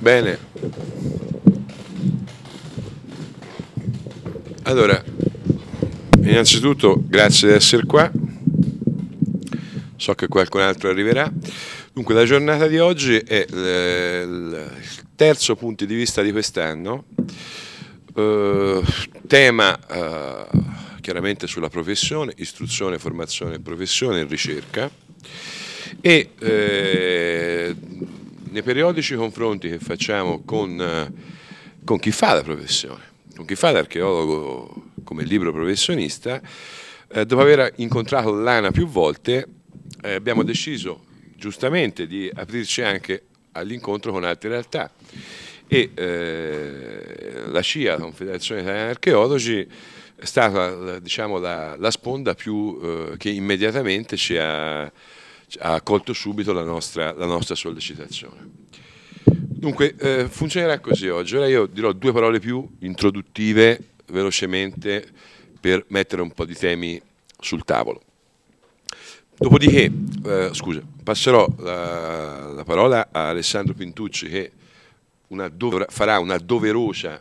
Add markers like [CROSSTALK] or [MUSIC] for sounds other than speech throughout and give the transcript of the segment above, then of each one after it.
Bene. Allora, innanzitutto grazie di essere qua. So che qualcun altro arriverà. Dunque, la giornata di oggi è il terzo punto di vista di quest'anno, eh, tema eh, chiaramente sulla professione, istruzione, formazione, professione e ricerca. E eh, nei periodici confronti che facciamo con, eh, con chi fa la professione, con chi fa l'archeologo come libro professionista, eh, dopo aver incontrato Lana più volte eh, abbiamo deciso giustamente di aprirci anche all'incontro con altre realtà e eh, la CIA, la Confederazione Italiana Archeologi, è stata diciamo, la, la, sponda più, eh, che immediatamente ci ha ha accolto subito la nostra, la nostra sollecitazione. Dunque, eh, funzionerà così oggi. Ora io dirò due parole più introduttive, velocemente, per mettere un po' di temi sul tavolo. Dopodiché, eh, scusa, passerò la, la, parola a Alessandro Pintucci che una dover, farà una doverosa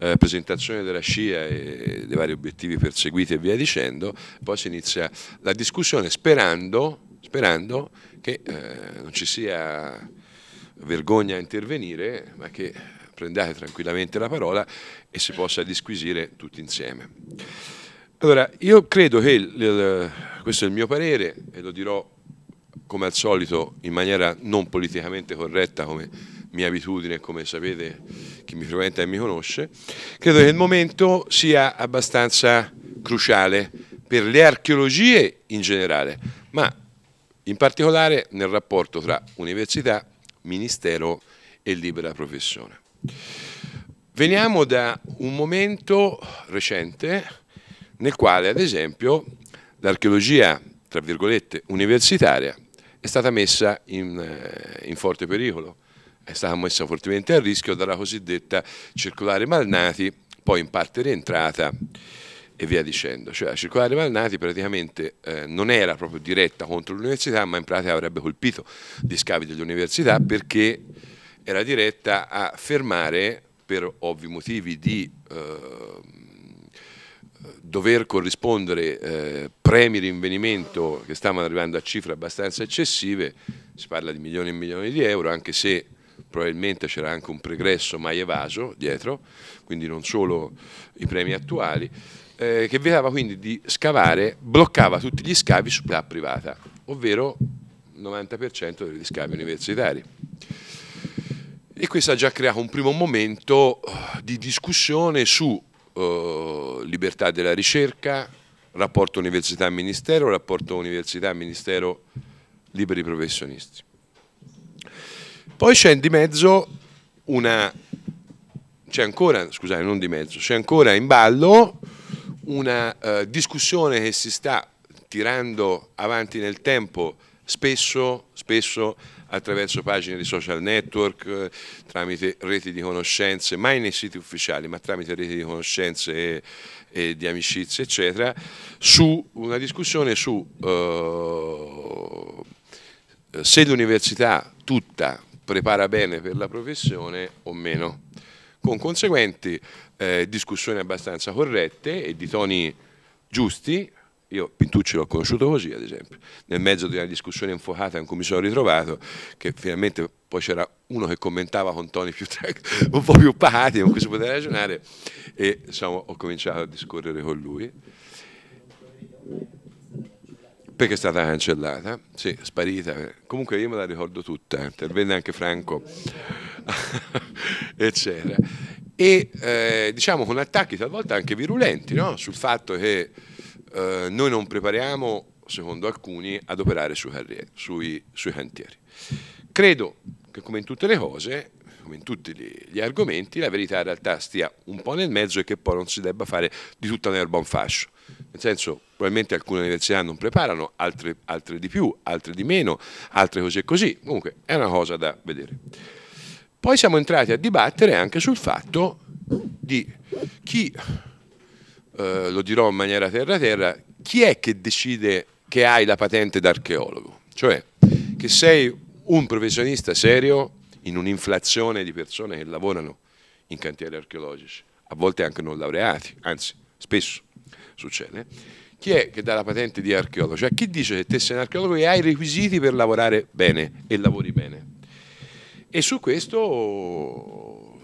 eh, presentazione della scia e dei vari obiettivi perseguiti e via dicendo, poi si inizia la discussione sperando sperando che eh, non ci sia vergogna a intervenire, ma che prendiate tranquillamente la parola e si possa disquisire tutti insieme. Allora, io credo che, il, il, questo è il mio parere e lo dirò come al solito in maniera non politicamente corretta come mia abitudine, come sapete chi mi frequenta e mi conosce, credo che il momento sia abbastanza cruciale per le archeologie in generale, ma in particolare nel rapporto tra università, ministero e libera professione. Veniamo da un momento recente nel quale, ad esempio, l'archeologia, tra virgolette, universitaria è stata messa in, eh, in forte pericolo, è stata messa fortemente a rischio dalla cosiddetta circolare Malnati, poi in parte rientrata e via dicendo. Cioè la circolare Malnati praticamente eh, non era proprio diretta contro l'università, ma in pratica avrebbe colpito gli scavi dell'università perché era diretta a fermare, per ovvi motivi di eh, dover corrispondere eh, premi rinvenimento che stavano arrivando a cifre abbastanza eccessive, si parla di milioni e milioni di euro, anche se probabilmente c'era anche un pregresso mai evaso dietro, quindi non solo i premi attuali, eh, che vietava quindi di scavare, bloccava tutti gli scavi su proprietà privata, ovvero il 90% degli scavi universitari. E questo ha già creato un primo momento eh, di discussione su eh, libertà della ricerca, rapporto università-ministero, rapporto università-ministero liberi professionisti. Poi c'è di mezzo una, c'è ancora, scusate, non di mezzo, c'è ancora in ballo una eh, discussione che si sta tirando avanti nel tempo, spesso, spesso attraverso pagine di social network, eh, tramite reti di conoscenze, mai nei siti ufficiali, ma tramite reti di conoscenze e, e di amicizie, eccetera, su una discussione su eh, se l'università tutta prepara bene per la professione o meno, con conseguenti eh, discussioni abbastanza corrette e di toni giusti. Io Pintucci l'ho conosciuto così, ad esempio, nel mezzo di una discussione infuocata in cui mi sono ritrovato, che finalmente poi c'era uno che commentava con toni più, [LAUGHS] un po' più pacati, con cui si poteva ragionare, e insomma, ho cominciato a discorrere con lui. Perché è stata cancellata, sì, sparita. Comunque io me la ricordo tutta, intervenne anche Franco, [LAUGHS] eccetera e eh, diciamo con attacchi talvolta anche virulenti no? sul fatto che eh, noi non prepariamo, secondo alcuni, ad operare su carriere, sui, sui, cantieri. Credo che come in tutte le cose, come in tutti gli, gli, argomenti, la verità in realtà stia un po' nel mezzo e che poi non si debba fare di tutta l'erba un fascio. Nel senso, probabilmente alcune università non preparano, altre, altre di più, altre di meno, altre così e così. Comunque è una cosa da vedere. Poi siamo entrati a dibattere anche sul fatto di chi, eh, lo dirò in maniera terra-terra, chi è che decide che hai la patente d'archeologo? Cioè, che sei un professionista serio in un'inflazione di persone che lavorano in cantieri archeologici, a volte anche non laureati, anzi, spesso succede. Chi è che dà la patente di archeologo? Cioè, chi dice che te sei un archeologo e hai i requisiti per lavorare bene e lavori bene? E su questo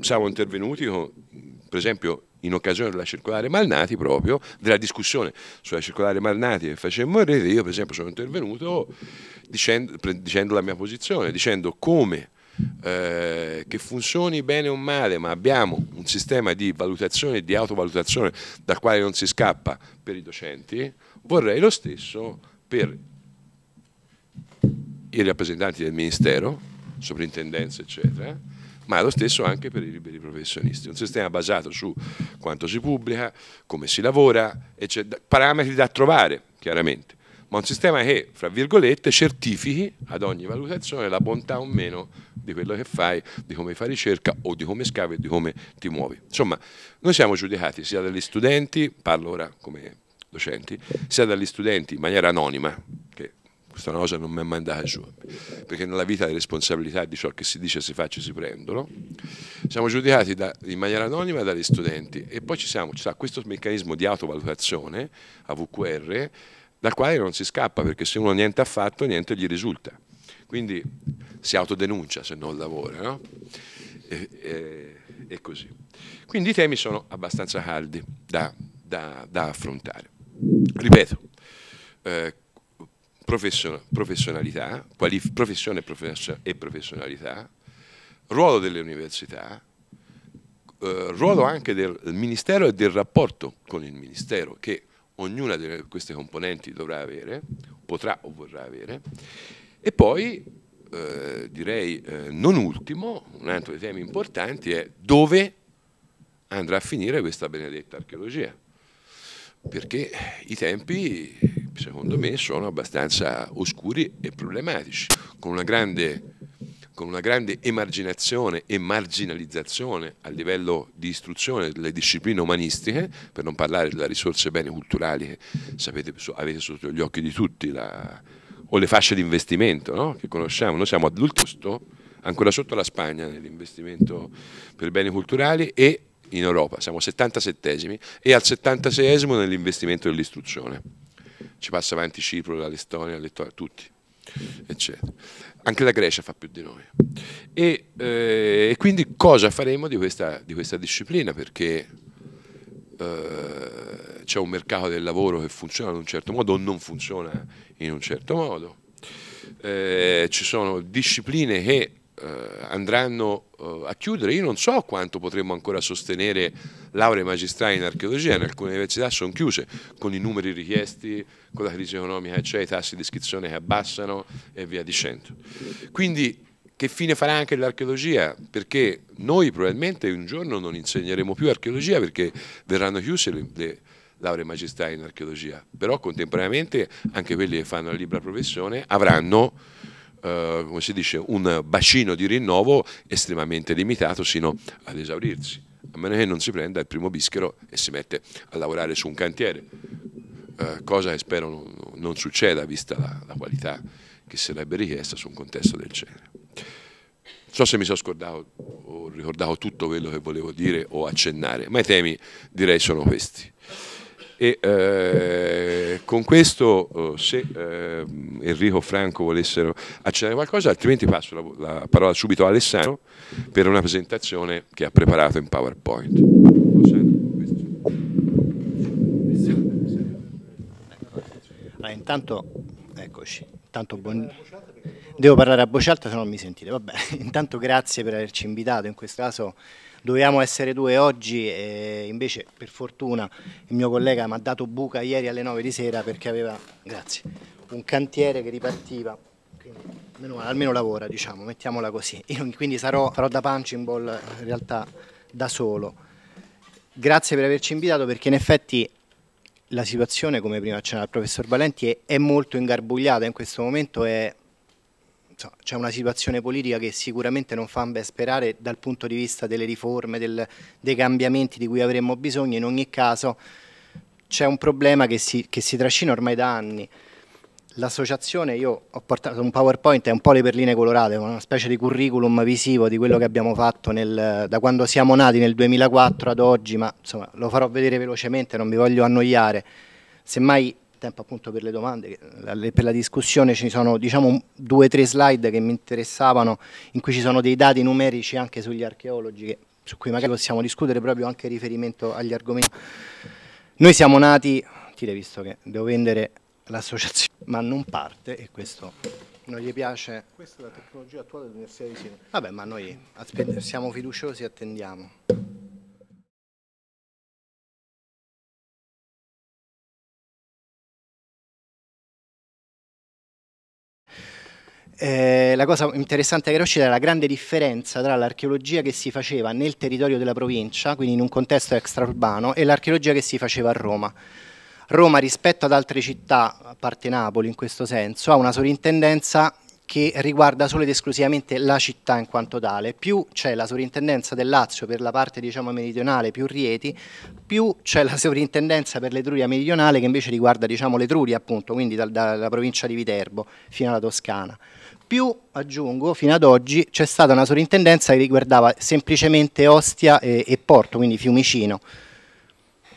siamo intervenuti, per esempio, in occasione della circolare Malnati proprio, della discussione sulla circolare Malnati che facemmo in rete, io per esempio sono intervenuto dicendo, dicendo la mia posizione, dicendo come eh, che funzioni bene o male, ma abbiamo un sistema di valutazione e di autovalutazione dal quale non si scappa per i docenti, vorrei lo stesso per i rappresentanti del Ministero, sovrintendenze, eccetera, ma lo stesso anche per i liberi professionisti. Un sistema basato su quanto si pubblica, come si lavora, eccetera, parametri da trovare, chiaramente, ma un sistema che, fra virgolette, certifichi ad ogni valutazione la bontà o meno di quello che fai, di come fai ricerca o di come scavi e di come ti muovi. Insomma, noi siamo giudicati sia dagli studenti, parlo ora come docenti, sia dagli studenti in maniera anonima, che questa cosa non mi è mai andata giù, perché nella vita le responsabilità di ciò che si dice, si faccia, si prendono. Siamo giudicati da, in maniera anonima dagli studenti e poi ci, siamo, ci questo meccanismo di autovalutazione, AVQR, dal quale non si scappa, perché se uno niente ha fatto, niente gli risulta. Quindi si autodenuncia se non lavora, no? E, e, e così. Quindi i temi sono abbastanza caldi da, da, da affrontare. Ripeto, eh, profession professionalità, professione profession e professionalità, ruolo delle università, eh, ruolo anche del Ministero e del rapporto con il Ministero che ognuna di queste componenti dovrà avere, potrà o vorrà avere, e poi eh, direi eh, non ultimo, un altro dei temi importanti è dove andrà a finire questa benedetta archeologia, perché i tempi secondo me sono abbastanza oscuri e problematici, con una grande, con una grande emarginazione e marginalizzazione a livello di istruzione delle discipline umanistiche, per non parlare delle risorse beni culturali che sapete, avete sotto gli occhi di tutti, la, o le fasce di investimento no? che conosciamo, noi siamo all'ultimo ancora sotto la Spagna nell'investimento per beni culturali e in Europa, siamo 77 e al 76 nell'investimento dell'istruzione ci passa avanti Cipro, la Lestonia, tutti. Eccetera. Anche la Grecia fa più di noi. E, eh, e quindi cosa faremo di questa, di questa disciplina? Perché eh, c'è un mercato del lavoro che funziona in un certo modo o non funziona in un certo modo. Eh, ci sono discipline che eh, andranno eh, a chiudere. Io non so quanto potremmo ancora sostenere lauree magistrali in archeologia, in alcune università sono chiuse con i numeri richiesti con la crisi economica che c'è, cioè i tassi di iscrizione che abbassano e via dicendo. Quindi che fine farà anche l'archeologia? Perché noi probabilmente un giorno non insegneremo più archeologia perché verranno chiuse le, le lauree magistrali in archeologia, però contemporaneamente anche quelli che fanno la libera professione avranno eh, come si dice, un bacino di rinnovo estremamente limitato sino ad esaurirsi, a meno che non si prenda il primo bischero e si mette a lavorare su un cantiere. Eh, cosa che spero non, non succeda vista la, la, qualità che sarebbe richiesta su un contesto del genere. Non so se mi sono scordato o ricordato tutto quello che volevo dire o accennare, ma i temi direi sono questi. E, eh, con questo, eh, se eh, Enrico Franco volessero accennare qualcosa, altrimenti passo la, la parola subito a Alessandro per una presentazione che ha preparato in PowerPoint. intanto, eccoci, intanto buon... devo parlare a voce alta se non mi sentite, vabbè, [LAUGHS] intanto grazie per averci invitato, in questo caso dovevamo essere due oggi e invece per fortuna il mio collega mi ha dato buca ieri alle 9 di sera perché aveva, grazie, un cantiere che ripartiva, quindi almeno lavora diciamo, mettiamola così, Io [LAUGHS] quindi sarò, farò da punching ball in realtà da solo. Grazie per averci invitato perché in effetti la situazione, come prima accennava il professor Valenti, è, è molto ingarbugliata in questo momento, è, insomma, c'è una situazione politica che sicuramente non fa ben sperare dal punto di vista delle riforme, del, dei cambiamenti di cui avremmo bisogno, in ogni caso c'è un problema che si, che si trascina ormai da anni. L'associazione, io ho portato un PowerPoint, è un po' le perline colorate, una specie di curriculum visivo di quello che abbiamo fatto nel, da quando siamo nati nel 2004 ad oggi, ma insomma lo farò vedere velocemente, non vi voglio annoiare. Semmai, tempo appunto per le domande, per la discussione, ci sono diciamo due o tre slide che mi interessavano, in cui ci sono dei dati numerici anche sugli archeologi, su cui magari possiamo discutere proprio anche in riferimento agli argomenti. Noi siamo nati, ti visto che devo vendere l'associazione, ma non parte e questo non gli piace. Questa è la tecnologia attuale dell'Università di Siena. Vabbè, ma noi siamo fiduciosi e attendiamo. Eh, la cosa interessante che era uscita era la grande differenza tra l'archeologia che si faceva nel territorio della provincia, quindi in un contesto extraurbano, e l'archeologia che si faceva a Roma. Roma rispetto ad altre città, a parte Napoli in questo senso, ha una sovrintendenza che riguarda solo ed esclusivamente la città in quanto tale, più c'è la sovrintendenza del Lazio per la parte diciamo, meridionale più Rieti, più c'è la sovrintendenza per l'Etruria meridionale che invece riguarda diciamo, l'Etruria appunto, quindi dal, dalla provincia di Viterbo fino alla Toscana. Più, aggiungo, fino ad oggi c'è stata una sovrintendenza che riguardava semplicemente Ostia e, e Porto, quindi Fiumicino.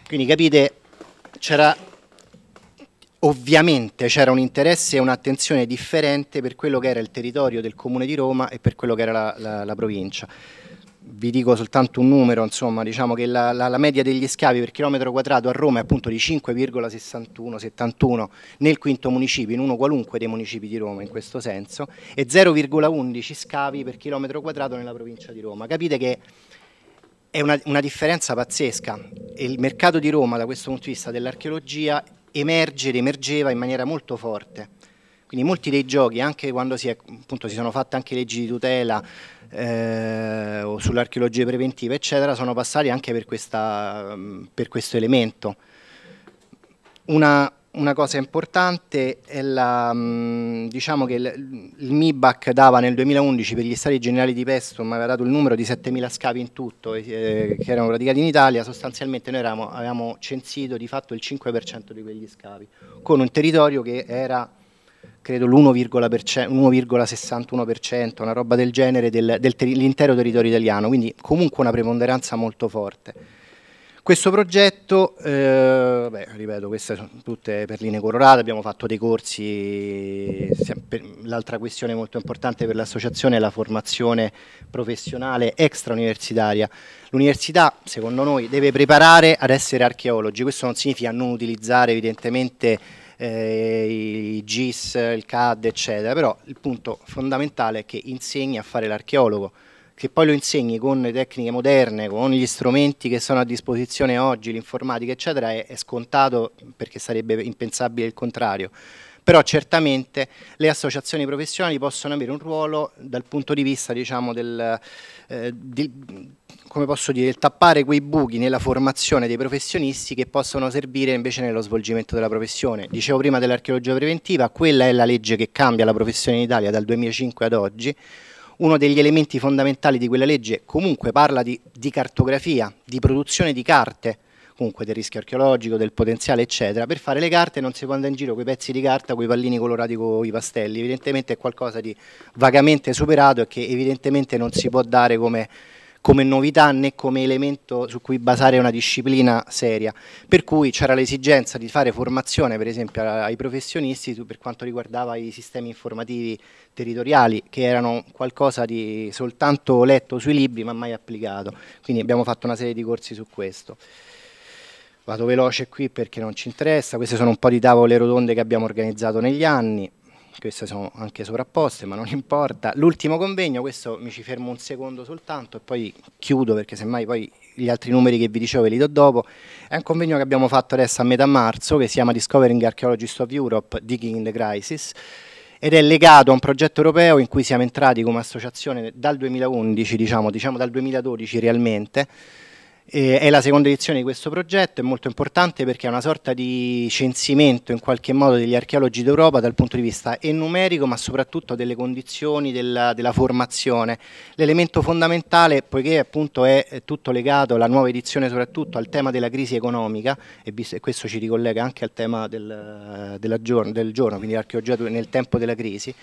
Quindi capite c'era ovviamente c'era un interesse e un'attenzione differente per quello che era il territorio del comune di Roma e per quello che era la, la, la provincia. Vi dico soltanto un numero, insomma, diciamo che la, la, media degli scavi per chilometro quadrato a Roma è appunto di 5,61-71 nel quinto municipio, in uno qualunque dei municipi di Roma in questo senso, e 0,11 scavi per chilometro quadrato nella provincia di Roma. Capite che è una, una differenza pazzesca. Il mercato di Roma, da questo punto di vista dell'archeologia, emerge ed emergeva in maniera molto forte. Quindi molti dei giochi, anche quando si, è, appunto, si sono fatte anche leggi di tutela eh, o sull'archeologia preventiva, eccetera, sono passati anche per, questa, per questo elemento. Una, una cosa importante è la, mm, diciamo che il, MIBAC dava nel 2011 per gli stati generali di Pestum, aveva dato il numero di 7.000 scavi in tutto eh, che erano praticati in Italia, sostanzialmente noi eravamo, avevamo censito di fatto il 5% di quegli scavi, con un territorio che era credo l'1,61%, una roba del genere dell'intero territorio italiano, quindi comunque una preponderanza molto forte. Questo progetto, eh, beh, ripeto, queste sono tutte perline colorate, abbiamo fatto dei corsi, l'altra questione molto importante per l'associazione è la formazione professionale extrauniversitaria. L'università, secondo noi, deve preparare ad essere archeologi, questo non significa non utilizzare evidentemente eh, i GIS, il CAD, eccetera, però il punto fondamentale è che insegni a fare l'archeologo, che poi lo insegni con le tecniche moderne, con gli strumenti che sono a disposizione oggi, l'informatica eccetera, è, è scontato perché sarebbe impensabile il contrario però certamente le associazioni professionali possono avere un ruolo dal punto di vista diciamo, del, eh, di, dire, tappare quei buchi nella formazione dei professionisti che possono servire invece nello svolgimento della professione. Dicevo prima dell'archeologia preventiva, quella è la legge che cambia la professione in Italia dal 2005 ad oggi, uno degli elementi fondamentali di quella legge comunque parla di, di cartografia, di produzione di carte, comunque del rischio archeologico, del potenziale, eccetera. Per fare le carte non si può andare in giro con i pezzi di carta, con i pallini colorati con i pastelli. Evidentemente è qualcosa di vagamente superato e che evidentemente non si può dare come come novità né come elemento su cui basare una disciplina seria, per cui c'era l'esigenza di fare formazione per esempio ai professionisti per quanto riguardava i sistemi informativi territoriali che erano qualcosa di soltanto letto sui libri ma mai applicato, quindi abbiamo fatto una serie di corsi su questo. Vado veloce qui perché non ci interessa, queste sono un po' di tavole rotonde che abbiamo organizzato negli anni, queste sono anche sovrapposte ma non [LAUGHS] importa. L'ultimo convegno, questo mi ci fermo un secondo soltanto e poi chiudo perché semmai poi gli altri numeri che vi dicevo ve li do dopo, è un convegno che abbiamo fatto adesso a metà marzo che si chiama Discovering Archaeologists of Europe, Digging in the Crisis ed è legato a un progetto europeo in cui siamo entrati come associazione dal 2011, diciamo, diciamo dal 2012 realmente, eh, è la seconda edizione di questo progetto, è molto importante perché è una sorta di censimento in qualche modo degli archeologi d'Europa dal punto di vista e numerico ma soprattutto delle condizioni della, della formazione. L'elemento fondamentale, poiché appunto è, tutto legato, alla nuova edizione soprattutto, al tema della crisi economica e, visto, e questo ci ricollega anche al tema del, della, del giorno, quindi l'archeologia nel tempo della crisi,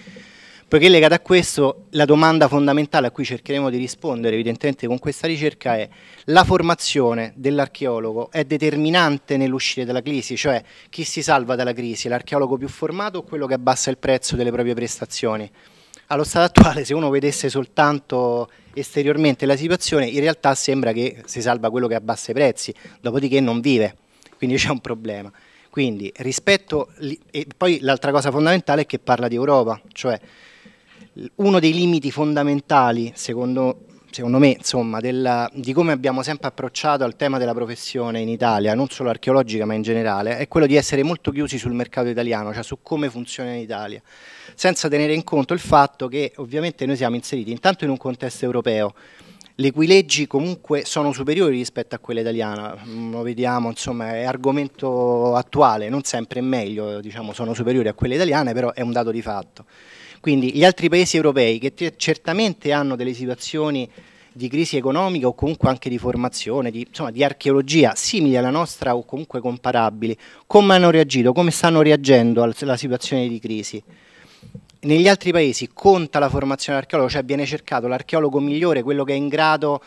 Poiché legata a questo, la domanda fondamentale a cui cercheremo di rispondere evidentemente con questa ricerca è la formazione dell'archeologo è determinante nell'uscire dalla crisi, cioè chi si salva dalla crisi, l'archeologo più formato o quello che abbassa il prezzo delle proprie prestazioni? allo stato attuale se uno vedesse soltanto esteriormente la situazione in realtà sembra che si salva quello che abbassa i prezzi, dopodiché non vive, quindi c'è un problema. Quindi rispetto, e poi l'altra cosa fondamentale è che parla di Europa, cioè uno dei limiti fondamentali, secondo, secondo me, insomma, della, di come abbiamo sempre approcciato al tema della professione in Italia, non solo archeologica ma in generale, è quello di essere molto chiusi sul mercato italiano, cioè su come funziona in Italia, senza tenere in conto il fatto che ovviamente noi siamo inseriti intanto in un contesto europeo, le cui leggi comunque sono superiori rispetto a quella italiana, mm, lo vediamo, insomma, è argomento attuale, non sempre è meglio, diciamo, sono superiori a quelle italiane, però è un dato di fatto. Quindi gli altri paesi europei che certamente hanno delle situazioni di crisi economica o comunque anche di formazione, di, insomma, di archeologia simili alla nostra o comunque comparabili, come hanno reagito, come stanno reagendo alla situazione di crisi. Negli altri paesi conta la formazione archeologica, cioè viene cercato l'archeologo migliore, quello che è in grado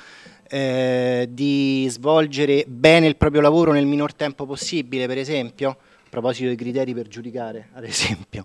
eh, di svolgere bene il proprio lavoro nel minor tempo possibile, per esempio, a proposito dei criteri per giudicare, ad esempio.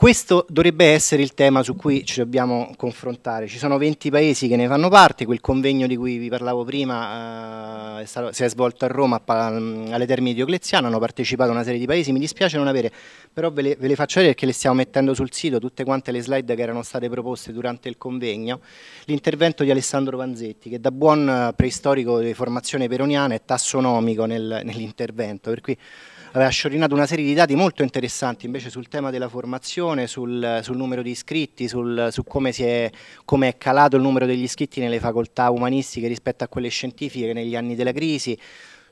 Questo dovrebbe essere il tema su cui ci dobbiamo confrontare. Ci sono 20 paesi che ne fanno parte, quel convegno di cui vi parlavo prima eh, è stato, si è svolto a Roma a, mm, alle termini di Diocleziano, hanno partecipato una serie di paesi, mi dispiace non avere, però ve le, ve le faccio vedere perché le stiamo mettendo sul sito tutte quante le slide che erano state proposte durante il convegno. L'intervento di Alessandro Vanzetti che da buon eh, preistorico di formazione peroniana è tassonomico nel, nell'intervento, per cui aveva sciorinato una serie di dati molto interessanti invece sul tema della formazione, sul, sul numero di iscritti, sul, su come, è, come è calato il numero degli iscritti nelle facoltà umanistiche rispetto a quelle scientifiche negli anni della crisi,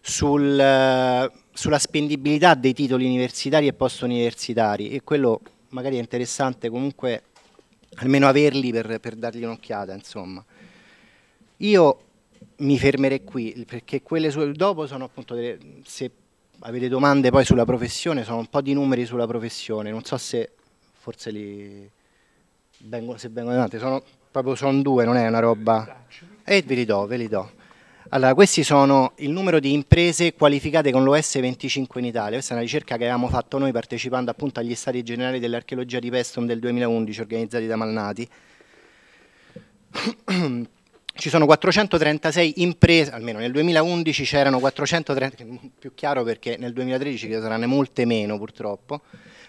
sul, sulla spendibilità dei titoli universitari e post-universitari e quello magari è interessante comunque almeno averli per, per dargli un'occhiata insomma. Io mi fermerei qui perché quelle dopo sono appunto delle, se avete domande poi sulla professione, sono un po' di numeri sulla professione, non so se forse li vengono, se vengono davanti, sono proprio sono due, non è una roba... E eh, ve li do, ve li do. Allora, questi sono il numero di imprese qualificate con l'OS 25 in Italia. Questa è una ricerca che avevamo fatto noi partecipando appunto agli stati generali dell'archeologia di Pestum del 2011 organizzati da Malnati. [CLEARS THROAT] ci sono 436 imprese, almeno nel 2011 c'erano 430, più chiaro perché nel 2013 ci saranno molte meno purtroppo,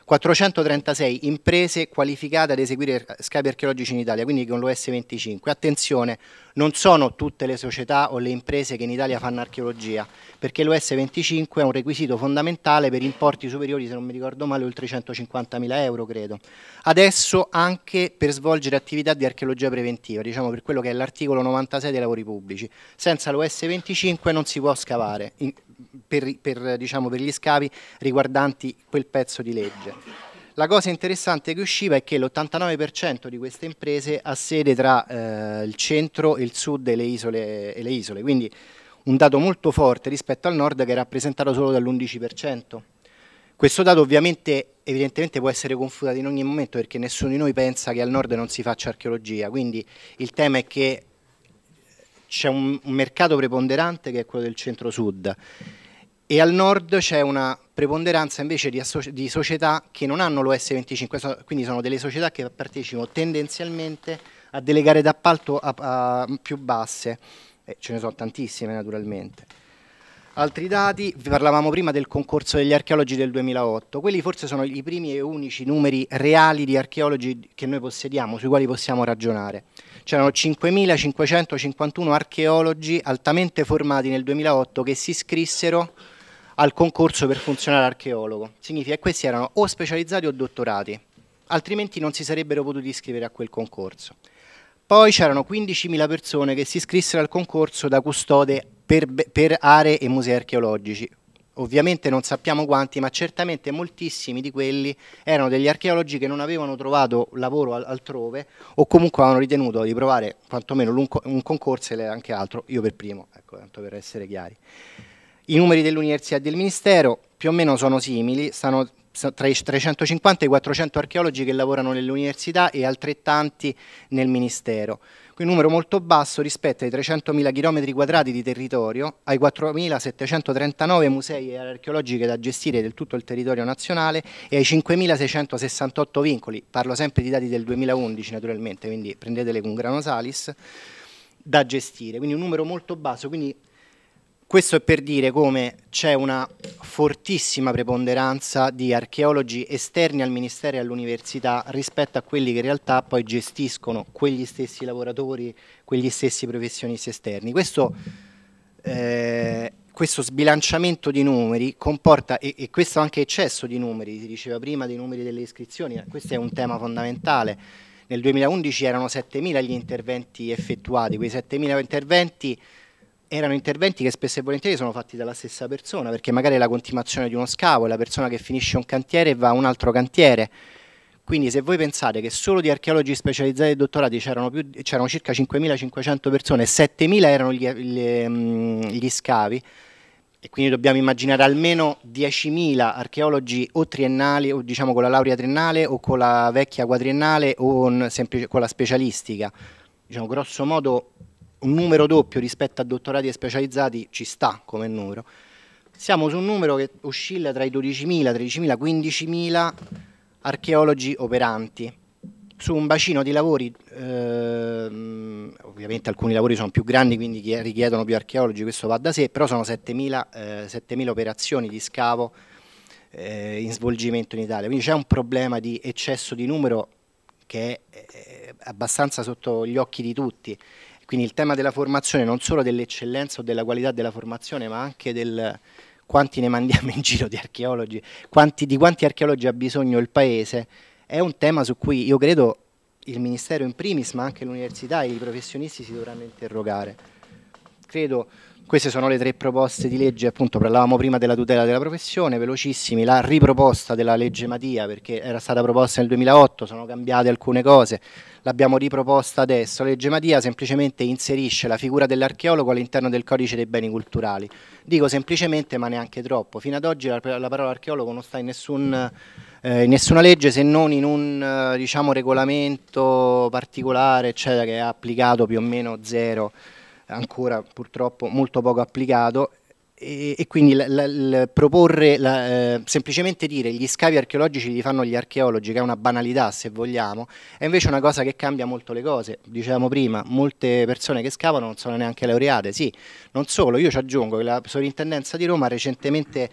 436 imprese qualificate ad eseguire scavi archeologici in Italia, quindi con l'OS25. Attenzione, non sono tutte le società o le imprese che in Italia fanno archeologia, perché lus 25 è un requisito fondamentale per importi superiori, se non mi ricordo male, oltre 150.000 euro, credo. Adesso anche per svolgere attività di archeologia preventiva, diciamo per quello che è l'articolo 96 dei lavori pubblici. Senza lus 25 non si può scavare per, per, diciamo, per gli scavi riguardanti quel pezzo di legge. La cosa interessante che usciva è che l'89% di queste imprese ha sede tra eh, il centro, il sud e le, isole, e le isole, quindi un dato molto forte rispetto al nord che è rappresentato solo dall'11%. Questo dato ovviamente evidentemente può essere confutato in ogni momento perché nessuno di noi pensa che al nord non si faccia archeologia, quindi il tema è che c'è un mercato preponderante che è quello del centro-sud e al nord c'è una preponderanza invece di, di, società che non hanno l'OS25, quindi sono delle società che partecipano tendenzialmente a delle gare d'appalto più basse, eh, ce ne sono tantissime naturalmente. Altri dati, vi parlavamo prima del concorso degli archeologi del 2008, quelli forse sono i primi e unici numeri reali di archeologi che noi possediamo, sui quali possiamo ragionare. C'erano 5.551 archeologi altamente formati nel 2008 che si iscrissero al concorso per funzionare archeologo. Significa che questi erano o specializzati o dottorati, altrimenti non si sarebbero potuti iscrivere a quel concorso. Poi c'erano 15.000 persone che si iscrissero al concorso da custode per, per aree e musei archeologici. Ovviamente non sappiamo quanti, ma certamente moltissimi di quelli erano degli archeologi che non avevano trovato lavoro altrove o comunque avevano ritenuto di provare quantomeno un concorso e anche altro, io per primo, ecco, tanto per essere chiari. I numeri dell'Università e del Ministero più o meno sono simili, stanno tra i 350 e i 400 archeologi che lavorano nell'università e altrettanti nel ministero. Un numero molto basso rispetto ai 300.000 km 2 di territorio, ai 4.739 musei e archeologiche da gestire del tutto il territorio nazionale e ai 5.668 vincoli, parlo sempre di dati del 2011 naturalmente, quindi prendetele con grano salis, da gestire, quindi un numero molto basso, quindi questo è per dire come c'è una fortissima preponderanza di archeologi esterni al Ministero e all'Università rispetto a quelli che in realtà poi gestiscono quegli stessi lavoratori, quegli stessi professionisti esterni. Questo, eh, questo sbilanciamento di numeri comporta, e, e questo anche eccesso di numeri, si diceva prima dei numeri delle iscrizioni, questo è un tema fondamentale, nel 2011 erano 7.000 gli interventi effettuati, quei 7.000 interventi erano interventi che spesso e volentieri sono fatti dalla stessa persona, perché magari è la continuazione di uno scavo, è la persona che finisce un cantiere e va a un altro cantiere. Quindi se voi pensate che solo di archeologi specializzati e dottorati c'erano, più, c'erano circa 5.500 persone 7.000 erano gli, gli, gli scavi, e quindi dobbiamo immaginare almeno 10.000 archeologi o triennali, o diciamo con la laurea triennale, o con la vecchia quadriennale, o con la specialistica. Diciamo, grosso modo un numero doppio rispetto a dottorati e specializzati ci sta come numero. Siamo su un numero che oscilla tra i 12.000, 13.000, 15.000 archeologi operanti su un bacino di lavori, ehm, ovviamente alcuni lavori sono più grandi quindi richiedono più archeologi, questo va da sé, però sono 7.000 eh, operazioni di scavo eh, in svolgimento in Italia, quindi c'è un problema di eccesso di numero che è eh, abbastanza sotto gli occhi di tutti quindi il tema della formazione non solo dell'eccellenza o della qualità della formazione, ma anche del quanti ne mandiamo in giro di archeologi, quanti, di quanti archeologi ha bisogno il paese, è un tema su cui io credo il Ministero in primis, ma anche l'università e i professionisti si dovranno interrogare. Credo queste sono le tre proposte di legge, appunto parlavamo prima della tutela della professione, velocissimi, la riproposta della legge Mattia perché era stata proposta nel 2008, sono cambiate alcune cose, l'abbiamo riproposta adesso, la legge Mattia semplicemente inserisce la figura dell'archeologo all'interno del codice dei beni culturali, dico semplicemente ma neanche troppo, fino ad oggi la, parola archeologo non sta in, nessun, eh, in nessuna legge se non in un eh, diciamo, regolamento particolare eccetera, che è applicato più o meno zero ancora purtroppo molto poco applicato e, e quindi la, la, la, proporre eh, semplicemente dire gli scavi archeologici li fanno gli archeologi, che è una banalità se vogliamo, è invece una cosa che cambia molto le cose. Dicevamo prima, molte persone che scavano non sono neanche laureate, sì, non solo, io ci aggiungo che la Sovrintendenza di Roma recentemente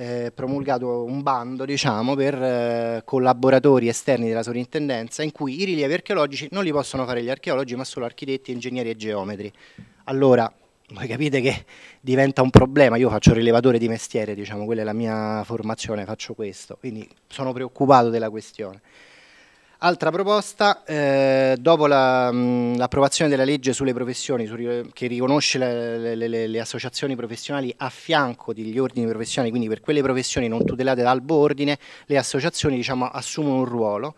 eh, promulgato un bando diciamo, per eh, collaboratori esterni della sovrintendenza in cui i rilievi archeologici non li possono fare gli archeologi ma solo architetti, ingegneri e geometri. Allora, voi capite che diventa un problema, io faccio rilevatore di mestiere, diciamo, quella è la mia formazione, faccio questo, quindi sono preoccupato della questione. Altra proposta, eh, dopo mm, l'approvazione la, della legge sulle professioni su, che riconosce le, le, le, le, associazioni professionali a fianco degli ordini professionali, quindi per quelle professioni non tutelate dall'albo ordine, le associazioni diciamo, assumono un ruolo.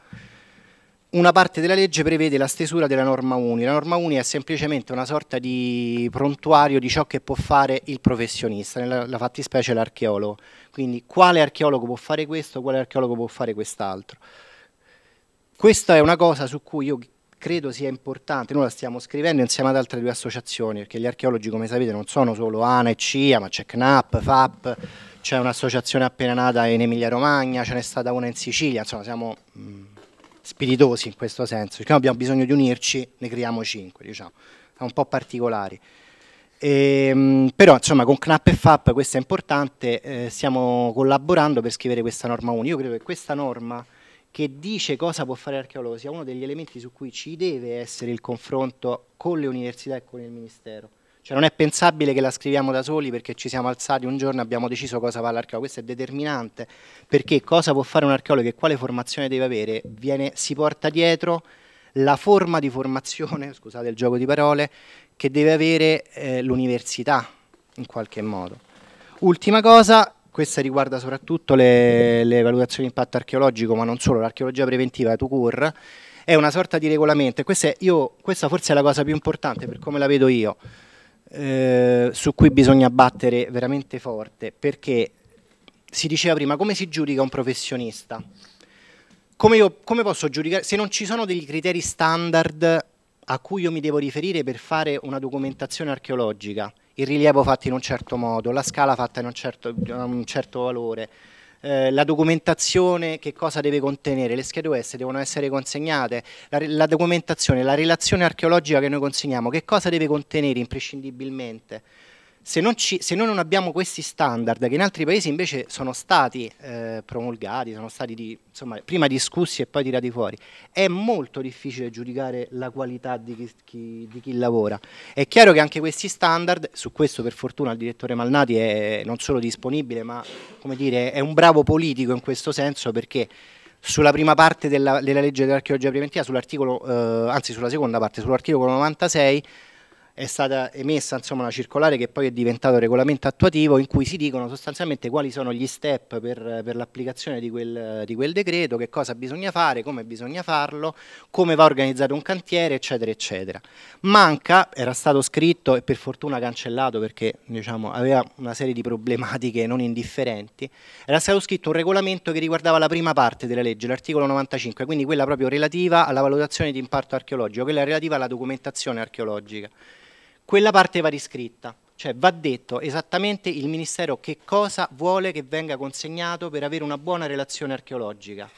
Una parte della legge prevede la stesura della norma UNI. La norma UNI è semplicemente una sorta di prontuario di ciò che può fare il professionista, nella fattispecie l'archeologo. Quindi quale archeologo può fare questo, quale archeologo può fare quest'altro. Questa è una cosa su cui io credo sia importante, noi la stiamo scrivendo insieme ad altre due associazioni, perché gli archeologi come sapete non sono solo ANA e CIA, ma c'è CNAP, FAP, c'è un'associazione appena nata in Emilia Romagna, ce n'è stata una in Sicilia, insomma siamo mm, spiritosi in questo senso, perché abbiamo bisogno di unirci, ne creiamo cinque, diciamo, un po' particolari. E, ehm, però insomma con CNAP e FAP, questo è importante, eh, stiamo collaborando per scrivere questa norma 1, io credo che questa norma che dice cosa può fare l'archeologo sia uno degli elementi su cui ci deve essere il confronto con le università e con il Ministero. Cioè non è pensabile che la scriviamo da soli perché ci siamo alzati un giorno e abbiamo deciso cosa fa l'archeologo, questo è determinante perché cosa può fare un archeologo e quale formazione deve avere viene, si porta dietro la forma di formazione, [LAUGHS] scusate il gioco di parole, che deve avere eh, l'università in qualche modo. Ultima cosa, questa riguarda soprattutto le, le valutazioni di impatto archeologico, ma non solo, l'archeologia preventiva, Tucur, è una sorta di regolamento. Questa, è, io, questa forse è la cosa più importante per come la vedo io. Eh, su cui bisogna battere veramente forte, perché si diceva prima come si giudica un professionista? Come, io, come, posso giudicare? Se non ci sono degli criteri standard a cui io mi devo riferire per fare una documentazione archeologica, il rilievo fatto in un certo modo, la scala fatta in un certo, un certo valore, eh, la documentazione che cosa deve contenere, le schede OS devono essere consegnate, la, la, documentazione, la relazione archeologica che noi consegniamo, che cosa deve contenere imprescindibilmente. Se non, ci, se noi non abbiamo questi standard, che in altri paesi invece sono stati eh, promulgati, sono stati di, insomma, prima discussi e poi tirati fuori, è molto difficile giudicare la qualità di chi, chi, di chi, lavora. È chiaro che anche questi standard, su questo per fortuna il direttore Malnati è non solo disponibile, ma dire, è un bravo politico in questo senso perché sulla prima parte della, della legge dell'archeologia preventiva, sull'articolo, eh, anzi sulla seconda parte, sull'articolo 96, è stata emessa insomma, una circolare che poi è diventata regolamento attuativo in cui si dicono sostanzialmente quali sono gli step per, per l'applicazione di quel, di quel, decreto, che cosa bisogna fare, come bisogna farlo, come va organizzato un cantiere, eccetera, eccetera. Manca, era stato scritto e per fortuna cancellato perché diciamo, aveva una serie di problematiche non indifferenti, era stato scritto un regolamento che riguardava la prima parte della legge, l'articolo 95, quindi quella proprio relativa alla valutazione di impatto archeologico, quella relativa alla documentazione archeologica quella parte va riscritta, cioè va detto esattamente il Ministero che cosa vuole che venga consegnato per avere una buona relazione archeologica,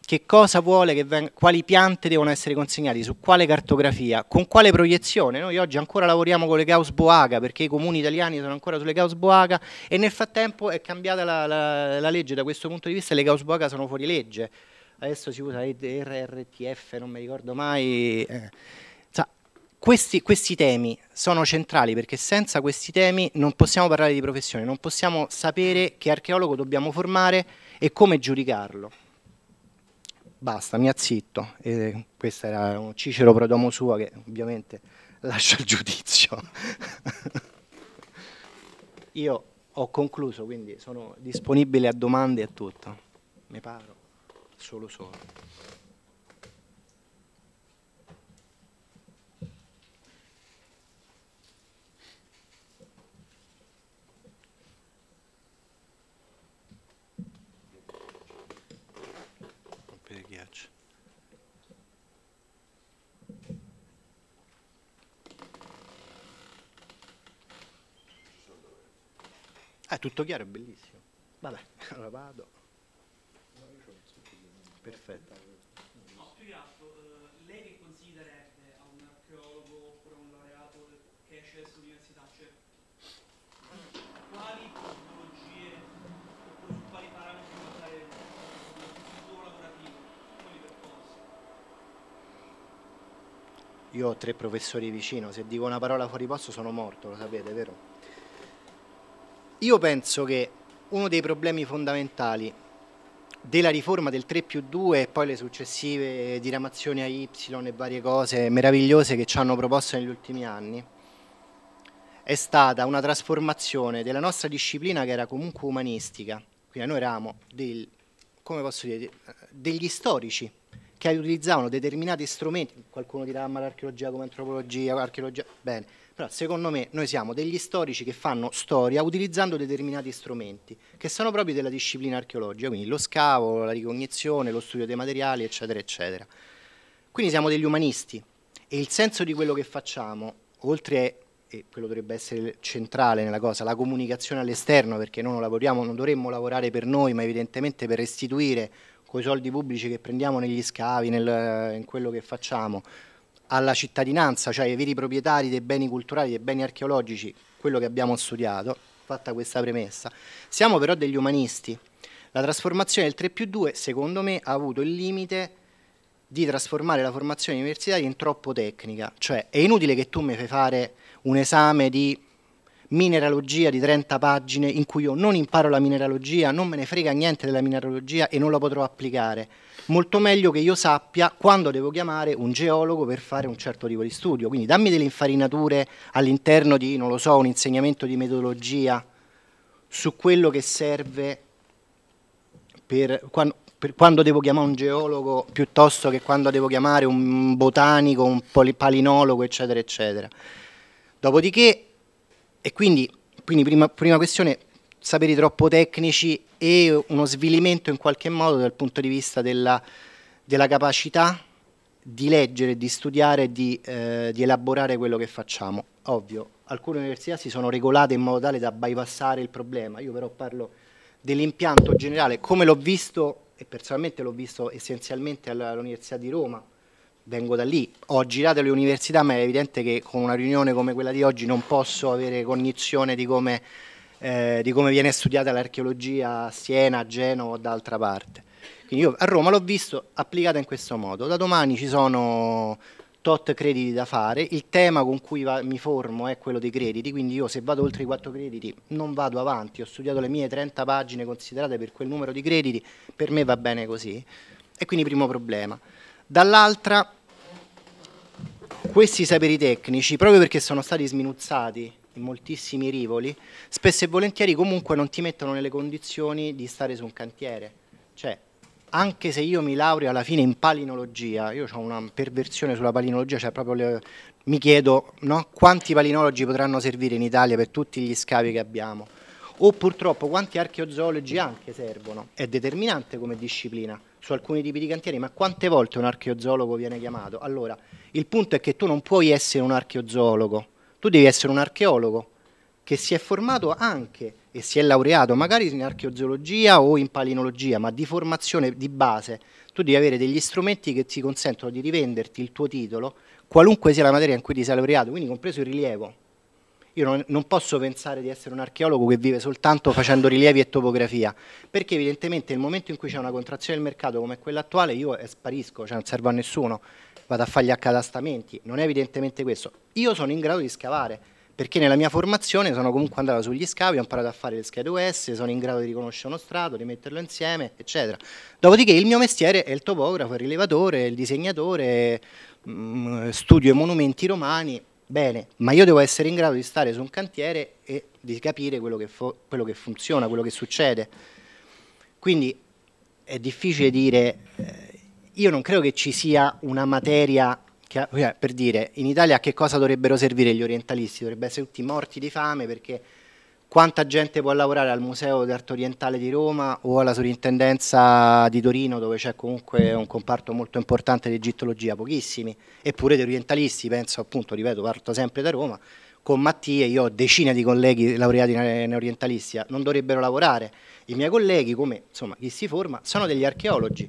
che cosa vuole che venga, quali piante devono essere consegnate, su quale cartografia, con quale proiezione. Noi oggi ancora lavoriamo con le Gauss Boaga perché i comuni italiani sono ancora sulle Gauss Boaga e nel frattempo è cambiata la, la, la legge da questo punto di vista e le Gauss Boaga sono fuori legge. Adesso si usa RRTF, non mi ricordo mai. Eh questi, questi, temi sono centrali perché senza questi temi non possiamo parlare di professione, non possiamo sapere che archeologo dobbiamo formare e come giudicarlo. Basta, mi azzitto. Eh, questo era un Cicero Prodomo suo che ovviamente [LAUGHS] lascia il giudizio. [LAUGHS] Io ho concluso, quindi sono disponibile a domande e a tutto. Mi paro, solo solo. Ah, è tutto chiaro, è bellissimo. Vabbè, [LAUGHS] allora vado. Perfetto. No, più che altro, eh, lei che considererebbe a un archeologo oppure a un laureato che esce dall'università, cioè quali tecnologie su quali parametri guardare sul suo lavorativo, quali percorsi? Io ho tre professori vicino, se dico una parola fuori posto sono morto, lo sapete, vero? Io penso che uno dei problemi fondamentali della riforma del 3 più 2 e poi le successive diramazioni a Y e varie cose meravigliose che ci hanno proposto negli ultimi anni è stata una trasformazione della nostra disciplina che era comunque umanistica, quindi noi eravamo del, dire, degli storici che utilizzavano determinati strumenti, qualcuno dirà ah, ma l'archeologia come antropologia, archeologia, bene, però secondo me noi siamo degli storici che fanno storia utilizzando determinati strumenti che sono proprio della disciplina archeologica, quindi lo scavo, la ricognizione, lo studio dei materiali, eccetera, eccetera. Quindi siamo degli umanisti e il senso di quello che facciamo, oltre e quello dovrebbe essere centrale nella cosa, la comunicazione all'esterno, perché noi non lavoriamo, non dovremmo lavorare per noi, ma evidentemente per restituire coi soldi pubblici che prendiamo negli scavi, nel, in quello che facciamo, alla cittadinanza, cioè ai veri proprietari dei beni culturali, dei beni archeologici, quello che abbiamo studiato, fatta questa premessa. Siamo però degli umanisti. La trasformazione del 3 più 2, secondo me, ha avuto il limite di trasformare la formazione universitaria in troppo tecnica, cioè è inutile che tu mi fai fare un esame di mineralogia di 30 pagine in cui io non imparo la mineralogia, non me ne frega niente della mineralogia e non la potrò applicare. Molto meglio che io sappia quando devo chiamare un geologo per fare un certo tipo di studio. Quindi dammi delle infarinature all'interno di, non lo so, un insegnamento di metodologia su quello che serve per quando, per quando devo chiamare un geologo piuttosto che quando devo chiamare un botanico, un palinologo, eccetera, eccetera. Dopodiché e quindi, quindi prima, prima questione, saperi troppo tecnici e uno svilimento in qualche modo dal punto di vista della, della capacità di leggere, di studiare, di, eh, di elaborare quello che facciamo. Ovvio, alcune università si sono regolate in modo tale da bypassare il problema, io però parlo dell'impianto generale, come l'ho visto, e personalmente l'ho visto essenzialmente all'Università di Roma, vengo da lì. Ho girato le università, ma è evidente che con una riunione come quella di oggi non posso avere cognizione di come, eh, di come viene studiata l'archeologia a Siena, a Genova o da altra parte. Quindi io a Roma l'ho visto applicata in questo modo. Da domani ci sono tot crediti da fare, il tema con cui va, mi formo è quello dei crediti, quindi io se vado oltre i 4 crediti non vado avanti, ho studiato le mie 30 pagine considerate per quel numero di crediti, per me va bene così. E quindi primo problema dall'altra questi saperi tecnici, proprio perché sono stati sminuzzati in moltissimi rivoli, spesso e volentieri comunque non ti mettono nelle condizioni di stare su un cantiere. Cioè, anche se io mi laureo alla fine in palinologia, io ho una perversione sulla palinologia, cioè proprio le, mi chiedo no, quanti palinologi potranno servire in Italia per tutti gli scavi che abbiamo, o purtroppo quanti archeozoologi anche servono, è determinante come disciplina su alcuni tipi di cantieri, ma quante volte un archeozoologo viene chiamato? Allora, il punto è che tu non puoi essere un archeozoologo, tu devi essere un archeologo che si è formato anche e si è laureato magari in archeozoologia o in palinologia, ma di formazione di base. Tu devi avere degli strumenti che ti consentono di rivenderti il tuo titolo, qualunque sia la materia in cui ti sei laureato, quindi compreso il rilievo. Io non, non, posso pensare di essere un archeologo che vive soltanto facendo rilievi e topografia, perché evidentemente nel momento in cui c'è una contrazione del mercato come quella attuale io eh, sparisco, cioè non servo a nessuno, vado a fare gli accadastamenti, non è evidentemente questo. Io sono in grado di scavare, perché nella mia formazione sono comunque andato sugli scavi, ho imparato a fare le schede US, sono in grado di riconoscere uno strato, di metterlo insieme, eccetera. Dopodiché il mio mestiere è il topografo, il rilevatore, il disegnatore, mm, studio i monumenti romani, bene, ma io devo essere in grado di stare su un cantiere e di capire quello che, fo- quello che funziona, quello che succede. Quindi è difficile dire, eh, io non credo che ci sia una materia che, cioè, per dire, in Italia a che cosa dovrebbero servire gli orientalisti? Dovrebbero essere tutti morti di fame perché quanta gente può lavorare al Museo d'Arte Orientale di Roma o alla Sovrintendenza di Torino dove c'è comunque un comparto molto importante di egittologia, pochissimi, eppure di orientalisti, penso appunto, ripeto, parto sempre da Roma, con Mattie io ho decine di colleghi laureati in orientalistica, eh, non dovrebbero lavorare, i miei colleghi come insomma, chi si forma sono degli archeologi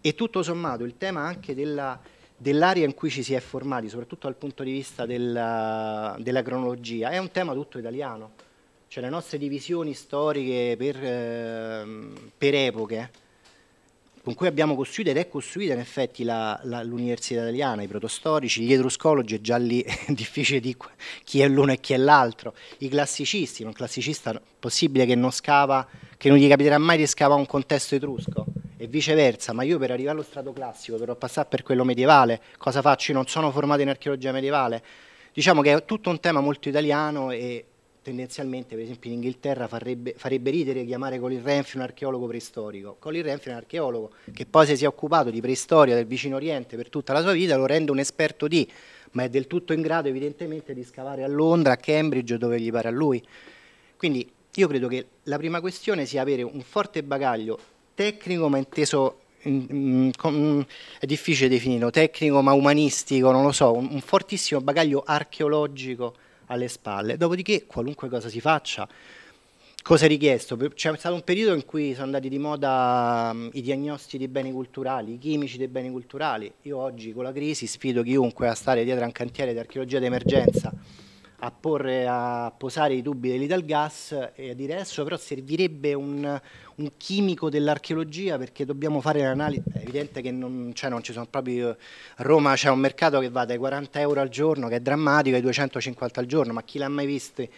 e tutto sommato il tema anche della dell'area in cui ci si è formati, soprattutto dal punto di vista della, della cronologia, è un tema tutto italiano. Cioè le nostre divisioni storiche per, eh, per epoche, con cui abbiamo costruito ed è costruita in effetti l'università italiana, i protostorici, gli etruscologi, è già lì [LAUGHS] difficile di chi è l'uno e chi è l'altro, i classicisti, un classicista possibile che non scava, che non gli capiterà mai di scavare un contesto etrusco e viceversa, ma io per arrivare allo strato classico, per passare per quello medievale, cosa faccio? Io non sono formato in archeologia medievale, diciamo che è tutto un tema molto italiano e tendenzialmente per esempio in Inghilterra farebbe, farebbe ridere chiamare Colin Renfrew un archeologo preistorico. Colin Renfrew è un archeologo che poi se si è occupato di preistoria del vicino oriente per tutta la sua vita lo rende un esperto di, ma è del tutto in grado evidentemente di scavare a Londra, a Cambridge dove gli pare a lui. Quindi io credo che la prima questione sia avere un forte bagaglio tecnico ma inteso è difficile definirlo, tecnico ma umanistico, non lo so, un, un fortissimo bagaglio archeologico alle spalle. Dopodiché, qualunque cosa si faccia, cosa è richiesto? C'è stato un periodo in cui sono andati di moda um, i diagnostici dei beni culturali, i chimici dei beni culturali. Io oggi con la crisi sfido chiunque a stare dietro a un cantiere di archeologia d'emergenza a, porre, a posare i dubbi dell'Italgas e a dire adesso però servirebbe un, un chimico dell'archeologia perché dobbiamo fare l'analisi, è evidente che non, cioè non, ci sono proprio, Roma c'è un mercato che va dai 40 euro al giorno che è drammatico ai 250 al giorno, ma chi l'ha mai viste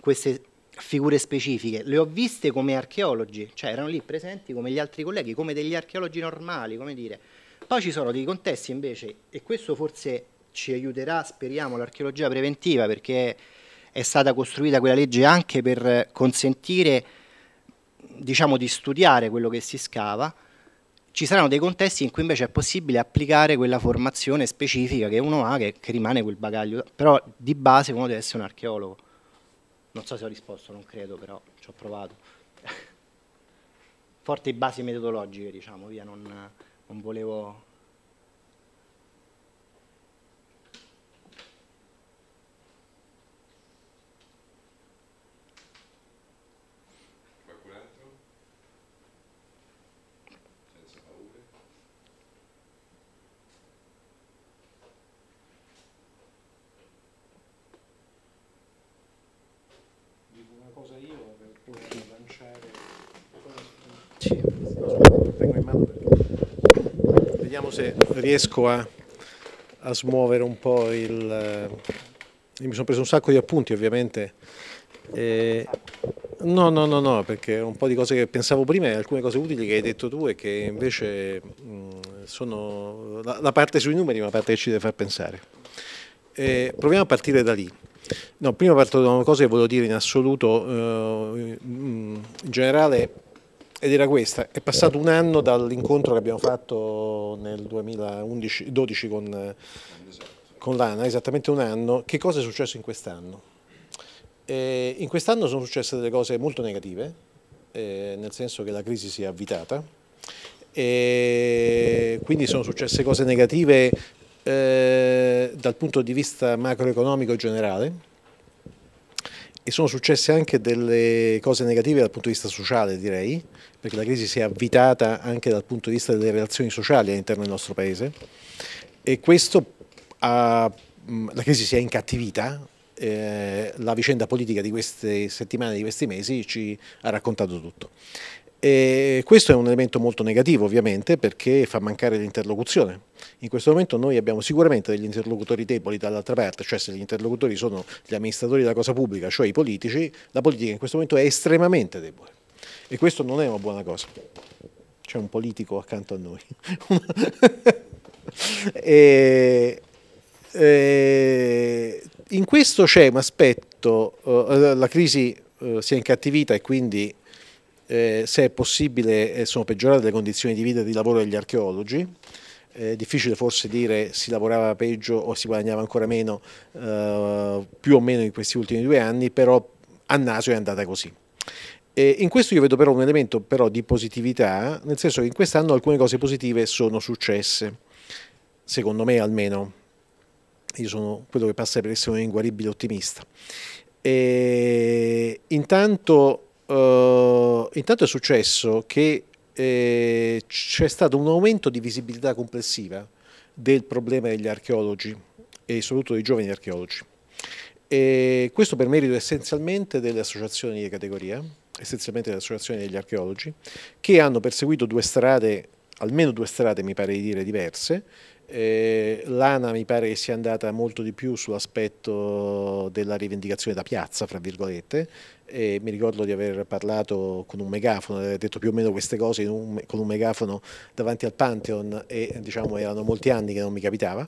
queste figure specifiche, le ho viste come archeologi, cioè erano lì presenti come gli altri colleghi, come degli archeologi normali, come dire. Poi ci sono dei contesti invece, e questo forse ci aiuterà, speriamo, l'archeologia preventiva perché è stata costruita quella legge anche per consentire diciamo, di studiare quello che si scava, ci saranno dei contesti in cui invece è possibile applicare quella formazione specifica che uno ha, che, che rimane quel bagaglio, però di base uno deve essere un archeologo. Non so se ho risposto, non credo, però ci ho provato. [LAUGHS] Forti basi metodologiche, diciamo, via, non, non volevo Sì, prendo in mano perché... Vediamo se riesco a, a smuovere un po' il... Io eh, mi sono preso un sacco di appunti ovviamente. E... Eh, no, no, no, no, perché un po' di cose che pensavo prima e alcune cose utili che hai detto tu e che invece mh, sono la, la, parte sui numeri, ma la parte che ci deve far pensare. E eh, proviamo a partire da lì. No, prima parto da una cosa che voglio dire in assoluto, eh, in generale ed era questa. È passato eh. un anno dall'incontro che abbiamo fatto nel 2012 con, con l'ANA, esattamente un anno. Che cosa è successo in quest'anno? Eh, in quest'anno sono successe delle cose molto negative, eh, nel senso che la crisi si è avvitata, eh, quindi sono successe cose negative eh, dal punto di vista macroeconomico generale e sono successe anche delle cose negative dal punto di vista sociale direi, perché la crisi si è avvitata anche dal punto di vista delle relazioni sociali all'interno del nostro paese e questo ha, mm, la crisi si è incattivita, eh, la vicenda politica di queste settimane, di questi mesi ci ha raccontato tutto. E questo è un elemento molto negativo ovviamente perché fa mancare l'interlocuzione. In questo momento noi abbiamo sicuramente degli interlocutori deboli dall'altra parte, cioè se gli interlocutori sono gli amministratori della cosa pubblica, cioè i politici, la politica in questo momento è estremamente debole e questo non è una buona cosa. C'è un politico accanto a noi. [LAUGHS] e, e, in questo c'è un aspetto, eh, la crisi eh, si è incattivita e quindi eh, se è possibile eh, sono peggiorate le condizioni di vita e di lavoro degli archeologi. Eh, è difficile forse dire si lavorava peggio o si guadagnava ancora meno, eh, più o meno in questi ultimi due anni, però a naso è andata così. E in questo io vedo però un elemento però di positività, nel senso che in quest'anno alcune cose positive sono successe, secondo me almeno. Io sono quello che passa per essere un inguaribile ottimista. E intanto uh, intanto è successo che eh, c'è stato un aumento di visibilità complessiva del problema degli archeologi e soprattutto dei giovani archeologi. E questo per merito essenzialmente delle associazioni di categoria, essenzialmente delle associazioni degli archeologi, che hanno perseguito due strade, almeno due strade mi pare di dire diverse. Eh, L'ANA mi pare che sia andata molto di più sull'aspetto della rivendicazione da piazza, fra virgolette, e mi ricordo di aver parlato con un megafono, aver detto più o meno queste cose un, con un megafono davanti al Pantheon e diciamo erano molti anni che non mi capitava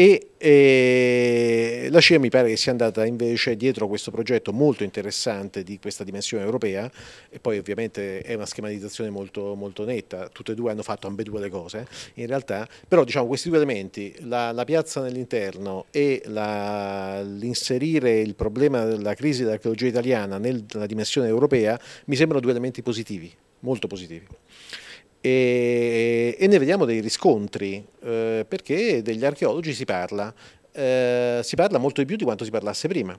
e eh, la CIA mi pare che sia andata invece dietro questo progetto molto interessante di questa dimensione europea e poi ovviamente è una schematizzazione molto, molto netta, tutte e due hanno fatto ambedue le cose in realtà, però diciamo questi due elementi, la, la piazza nell'interno e l'inserire il problema della crisi dell'archeologia italiana nella dimensione europea mi sembrano due elementi positivi, molto positivi e, e ne vediamo dei riscontri, eh, perché degli archeologi si parla, eh, si parla molto di più di quanto si parlasse prima.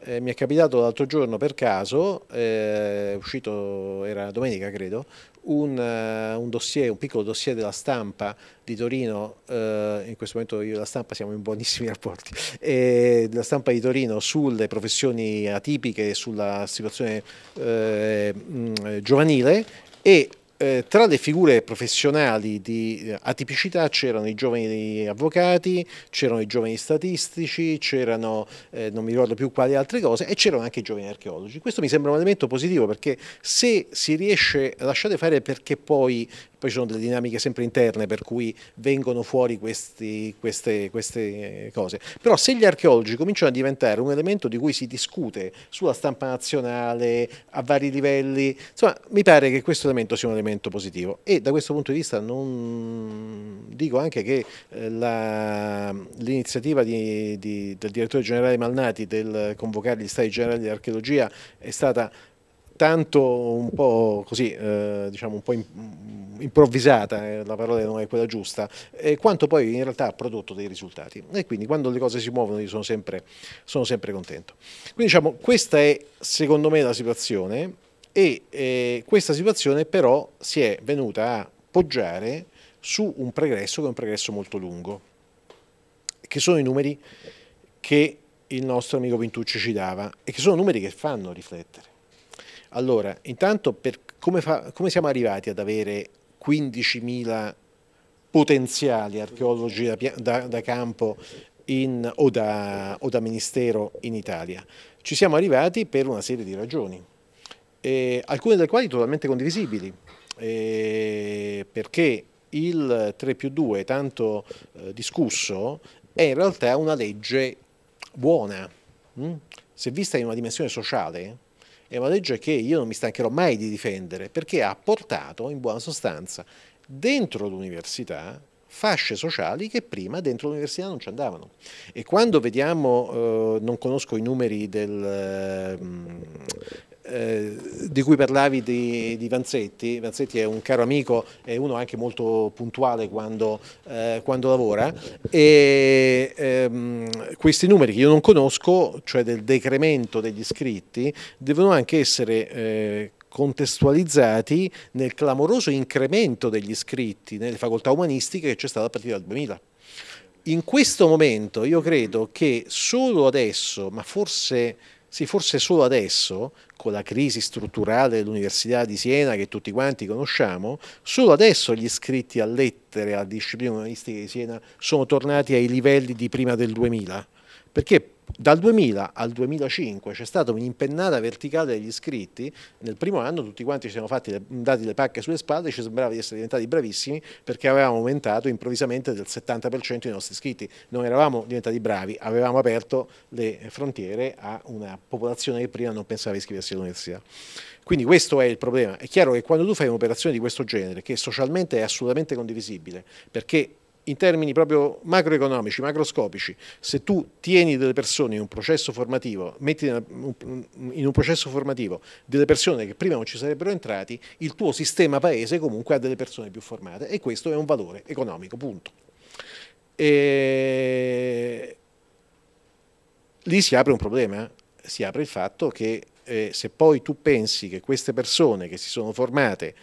Eh, mi è capitato l'altro giorno per caso, eh, uscito, era domenica credo, un, uh, un, dossier, un piccolo dossier della stampa di Torino, eh, in questo momento io e la stampa siamo in buonissimi [LAUGHS] rapporti, eh, la stampa di Torino sulle professioni atipiche, sulla situazione eh, mh, eh, giovanile e eh, tra le figure professionali di eh, atipicità c'erano i giovani avvocati, c'erano i giovani statistici, c'erano eh, non mi ricordo più quali altre cose e c'erano anche i giovani archeologi. Questo mi sembra un elemento positivo perché se si riesce, lasciate fare perché poi poi ci sono delle dinamiche sempre interne per cui vengono fuori questi, queste, queste eh, cose. Però se gli archeologi cominciano a diventare un elemento di cui si discute sulla stampa nazionale, a vari livelli, insomma mi pare che questo elemento sia un elemento positivo e da questo punto di vista non dico anche che eh, l'iniziativa di, di, del direttore generale Malnati del convocare gli stati generali di archeologia è stata tanto un po' così, eh, diciamo un po' improvvisata, eh, la parola non è quella giusta, eh, quanto poi in realtà ha prodotto dei risultati. E quindi quando le cose si muovono io sono sempre, sono sempre contento. Quindi diciamo, questa è secondo me la situazione e eh, questa situazione però si è venuta a poggiare su un pregresso che è un pregresso molto lungo, che sono i numeri che il nostro amico Pintucci ci dava e che sono numeri che fanno riflettere. Allora, intanto per, come, fa, come siamo arrivati ad avere 15.000 potenziali archeologi da, da, da campo in, o, da, o, da, ministero in Italia? Ci siamo arrivati per una serie di ragioni, eh, alcune delle quali totalmente condivisibili, eh, perché il 3 più 2, tanto eh, discusso, è in realtà una legge buona. Mm? Se vista in una dimensione sociale, è una legge che io non mi stancherò mai di difendere perché ha portato in buona sostanza dentro l'università fasce sociali che prima dentro l'università non ci andavano. E quando vediamo, eh, non conosco i numeri del, mm, eh, di cui parlavi di, di, Vanzetti, Vanzetti è un caro amico, e uno anche molto puntuale quando, eh, quando lavora e ehm, questi numeri che io non conosco, cioè del decremento degli iscritti, devono anche essere eh, contestualizzati nel clamoroso incremento degli iscritti nelle facoltà umanistiche che c'è stato a partire dal 2000. In questo momento io credo che solo adesso, ma forse sì, forse solo adesso, con la crisi strutturale dell'Università di Siena che tutti quanti conosciamo, solo adesso gli iscritti a lettere alla disciplina umanistica di Siena sono tornati ai livelli di prima del 2000, perché dal 2000 al 2005 c'è stata un'impennata verticale degli iscritti, nel primo anno tutti quanti ci siamo fatti le, dati le pacche sulle spalle, e ci sembrava di essere diventati bravissimi perché avevamo aumentato improvvisamente del 70% i nostri iscritti, non eravamo diventati bravi, avevamo aperto le frontiere a una popolazione che prima non pensava di iscriversi all'università. Quindi questo è il problema. È chiaro che quando tu fai un'operazione di questo genere, che socialmente è assolutamente condivisibile, perché in termini proprio macroeconomici, macroscopici, se tu tieni delle persone in un processo formativo, metti in un processo formativo delle persone che prima non ci sarebbero entrati, il tuo sistema paese comunque ha delle persone più formate e questo è un valore economico, punto. E... Lì si apre un problema, eh. si apre il fatto che eh, se poi tu pensi che queste persone che si sono formate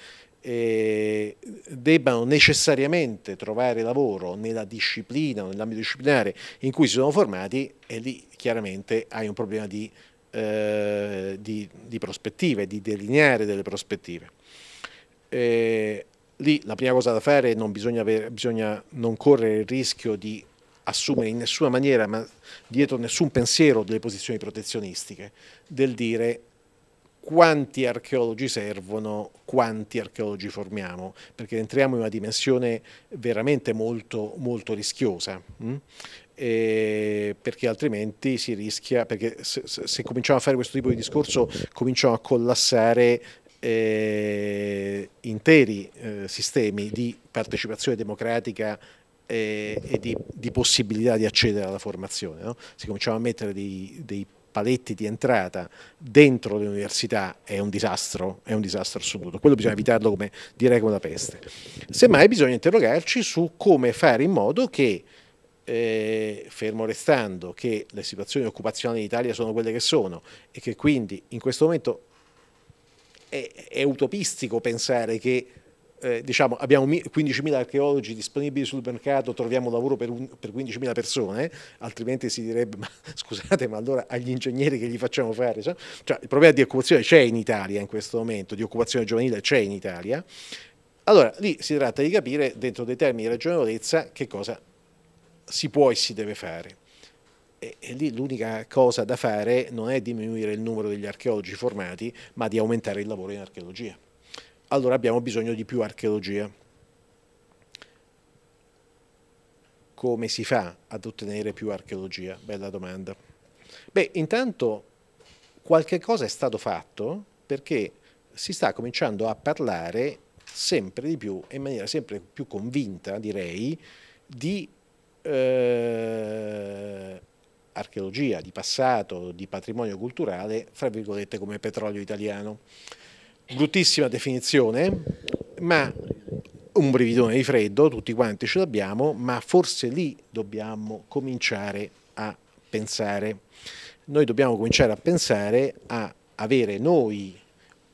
eh, debbano necessariamente trovare lavoro nella disciplina o nell'ambito disciplinare in cui si sono formati e lì chiaramente hai un problema di, eh, di, di prospettive, di delineare delle prospettive. Eh, lì la prima cosa da fare è non bisogna, avere, bisogna non correre il rischio di assumere in nessuna maniera, ma dietro nessun pensiero delle posizioni protezionistiche, del dire quanti archeologi servono, quanti archeologi formiamo, perché entriamo in una dimensione veramente molto, molto rischiosa. Mm? perché altrimenti si rischia, perché se, se, cominciamo a fare questo tipo di discorso cominciamo a collassare eh, interi eh, sistemi di partecipazione democratica e, e di, di, possibilità di accedere alla formazione. No? Si cominciamo a mettere dei, dei paletti di entrata dentro le università è un disastro, è un disastro assoluto. Quello bisogna evitarlo come direi come la peste. Semmai bisogna interrogarci su come fare in modo che eh, fermo restando che le situazioni occupazionali in Italia sono quelle che sono e che quindi in questo momento è, è utopistico pensare che eh, diciamo, abbiamo 15.000 archeologi disponibili sul mercato, troviamo lavoro per, per 15.000 persone, altrimenti si direbbe, ma, [LAUGHS] scusate, ma allora agli ingegneri che gli facciamo fare? So? Cioè, il problema di occupazione c'è in Italia in questo momento, di occupazione giovanile c'è in Italia. Allora, lì si tratta di capire, dentro dei termini di ragionevolezza, che cosa si può e si deve fare. E, e lì l'unica cosa da fare non è diminuire il numero degli archeologi formati, ma di aumentare il lavoro in archeologia allora abbiamo bisogno di più archeologia. Come si fa ad ottenere più archeologia? Bella domanda. Beh, intanto qualche cosa è stato fatto perché si sta cominciando a parlare sempre di più, in maniera sempre più convinta, direi, di eh, archeologia, di passato, di patrimonio culturale, fra virgolette come petrolio italiano bruttissima definizione, ma un brividone di freddo, tutti quanti ce l'abbiamo, ma forse lì dobbiamo cominciare a pensare. Noi dobbiamo cominciare a pensare a avere noi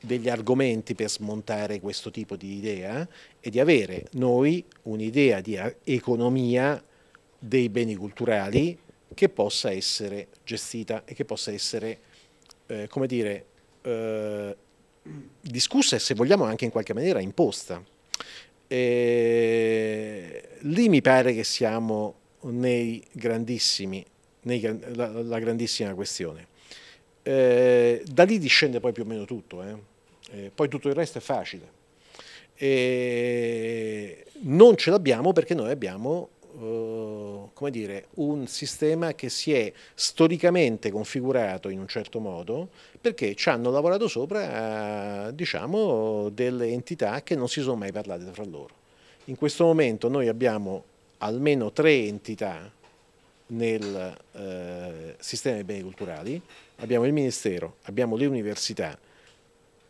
degli argomenti per smontare questo tipo di idea e di avere noi un'idea di economia dei beni culturali che possa essere gestita e che possa essere, eh, come dire, eh, discussa e se vogliamo anche in qualche maniera imposta. E lì mi pare che siamo nei grandissimi, nei, la, la, grandissima questione. E da lì discende poi più o meno tutto, eh? poi tutto il resto è facile. E non ce l'abbiamo perché noi abbiamo eh, come dire, un sistema che si è storicamente configurato in un certo modo perché ci hanno lavorato sopra eh, diciamo, delle entità che non si sono mai parlate fra loro. In questo momento noi abbiamo almeno tre entità nel eh, sistema dei beni culturali, abbiamo il Ministero, abbiamo le università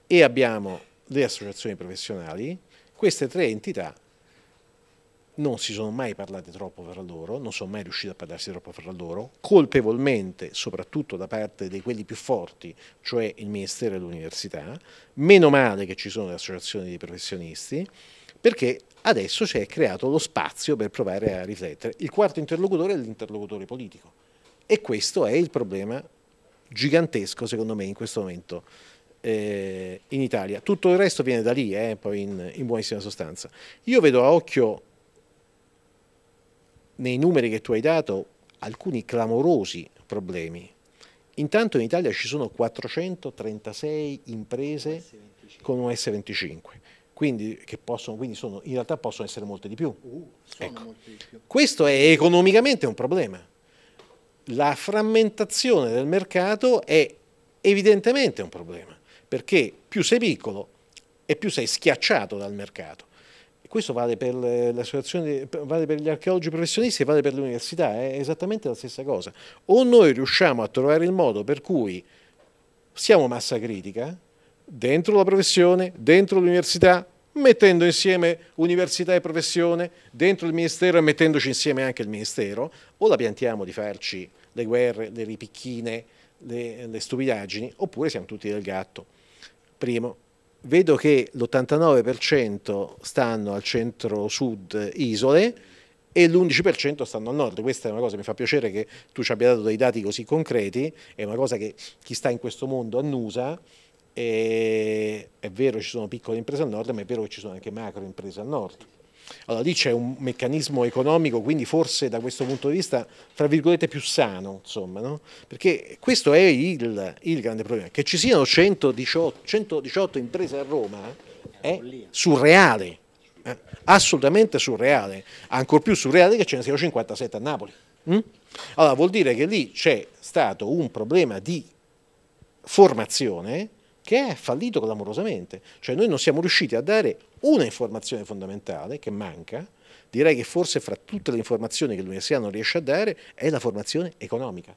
e abbiamo le associazioni professionali, queste tre entità non si sono mai parlati troppo fra loro, non sono mai riusciti a parlarsi troppo fra loro, colpevolmente, soprattutto da parte di quelli più forti, cioè il Ministero e l'Università, meno male che ci sono le associazioni di professionisti, perché adesso si è creato lo spazio per provare a riflettere. Il quarto interlocutore è l'interlocutore politico e questo è il problema gigantesco, secondo me, in questo momento eh, in Italia. Tutto il resto viene da lì, eh, poi in, in buonissima sostanza. Io vedo a occhio nei numeri che tu hai dato alcuni clamorosi problemi. Intanto in Italia ci sono 436 imprese con un S25, quindi, che possono, quindi sono, in realtà possono essere molte di più. Uh, ecco. di più. Questo è economicamente un problema. La frammentazione del mercato è evidentemente un problema, perché più sei piccolo e più sei schiacciato dal mercato. Questo vale per, vale per gli archeologi professionisti e vale per l'università, è esattamente la stessa cosa. O noi riusciamo a trovare il modo per cui siamo massa critica, dentro la professione, dentro l'università, mettendo insieme università e professione, dentro il ministero e mettendoci insieme anche il ministero, o la piantiamo di farci le guerre, le ripicchine, le, le stupidaggini, oppure siamo tutti del gatto. Primo vedo che l'89% stanno al centro-sud isole e l'11% stanno al nord. Questa è una cosa, mi fa piacere che tu ci abbia dato dei dati così concreti, è una cosa che chi sta in questo mondo annusa. E è vero che ci sono piccole imprese al nord, ma è vero che ci sono anche macro imprese al nord. Allora lì c'è un meccanismo economico, quindi forse da questo punto di vista, fra virgolette, più sano, insomma, no? perché questo è il, il, grande problema. Che ci siano 118, 118 imprese a Roma eh, è surreale, eh? assolutamente surreale, ancor più surreale che ce ne siano 57 a Napoli. Mm? Allora vuol dire che lì c'è stato un problema di formazione che è fallito clamorosamente, cioè noi non siamo riusciti a dare una informazione fondamentale che manca, direi che forse fra tutte le informazioni che l'università non riesce a dare è la formazione economica.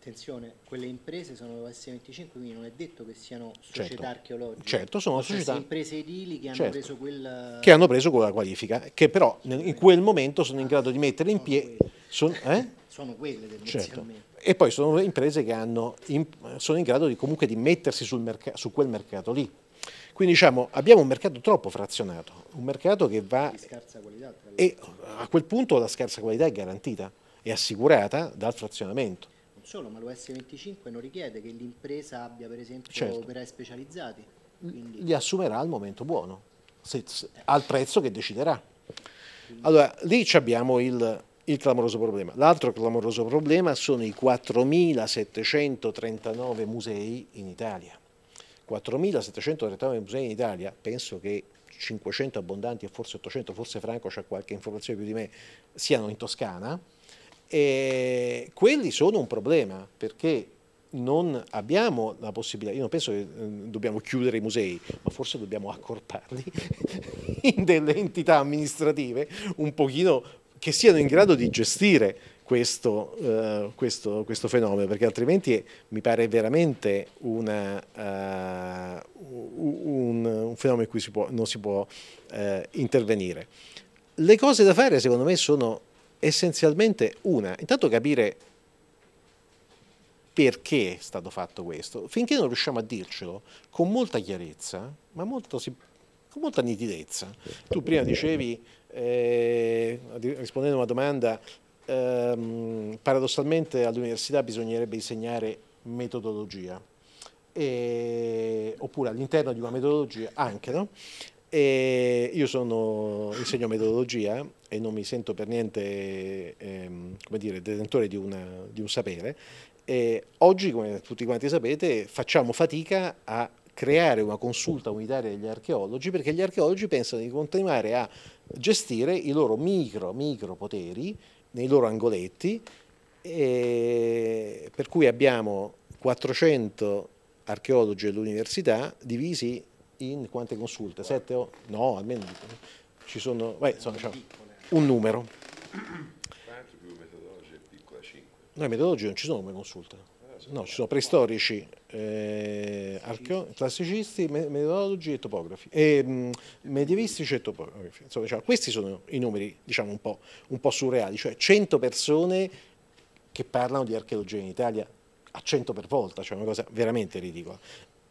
Attenzione, quelle imprese sono S25, quindi non è detto che siano società certo, archeologiche. Certo, sono società. Sono imprese edili che hanno, certo, preso quella... che hanno preso quella qualifica, che però in quel momento sono in grado di mettere in piedi... Sono, eh? sono quelle del Certo. E poi sono imprese che hanno, in, sono in grado di, comunque di mettersi sul merc su quel mercato lì. Quindi diciamo, abbiamo un mercato troppo frazionato, un mercato che va... Di scarsa qualità. E a quel punto la scarsa qualità è garantita, è assicurata dal frazionamento. Non solo, ma l'OS25 non richiede che l'impresa abbia per esempio certo. operai specializzati. Quindi... Li assumerà al momento buono, se, se, eh. al prezzo che deciderà. Allora, lì abbiamo il, il clamoroso problema. L'altro clamoroso problema sono i 4.739 musei in Italia. 4.739 musei in Italia, penso che 500 abbondanti e forse 800, forse Franco ha qualche informazione più di me, siano in Toscana, e quelli sono un problema perché non abbiamo la possibilità, io non penso che eh, dobbiamo chiudere i musei, ma forse dobbiamo accorparli [LAUGHS] in delle entità amministrative un pochino che siano in grado di gestire questo, eh, questo, questo, fenomeno, perché altrimenti mi pare veramente una, uh, un, un, fenomeno in cui si può, non si può eh, intervenire. Le cose da fare secondo me sono essenzialmente una, intanto capire perché è stato fatto questo, finché non riusciamo a dircelo con molta chiarezza, ma molto, con molta nitidezza. Tu prima dicevi eh, rispondendo a una domanda, ehm, paradossalmente all'università bisognerebbe insegnare metodologia, e, oppure all'interno di una metodologia anche, no? E io sono, insegno metodologia e non mi sento per niente ehm, dire, detentore di, una, di, un sapere. E oggi, come tutti quanti sapete, facciamo fatica a creare una consulta unitaria degli archeologi perché gli archeologi pensano di continuare a gestire i loro micro, micro poteri nei loro angoletti, e per cui abbiamo 400 archeologi dell'università divisi in quante consulte? Sette o no, almeno ci sono, beh, insomma, diciamo, un numero. No, i metodologi non ci sono come consulta. No, ci sono preistorici, eh, classicisti, metodologi e topografi, e, mm, medievistici e topografi. Insomma, diciamo, questi sono i numeri diciamo, un, po', un po' surreali, cioè 100 persone che parlano di archeologia in Italia a 100 per volta, cioè una cosa veramente ridicola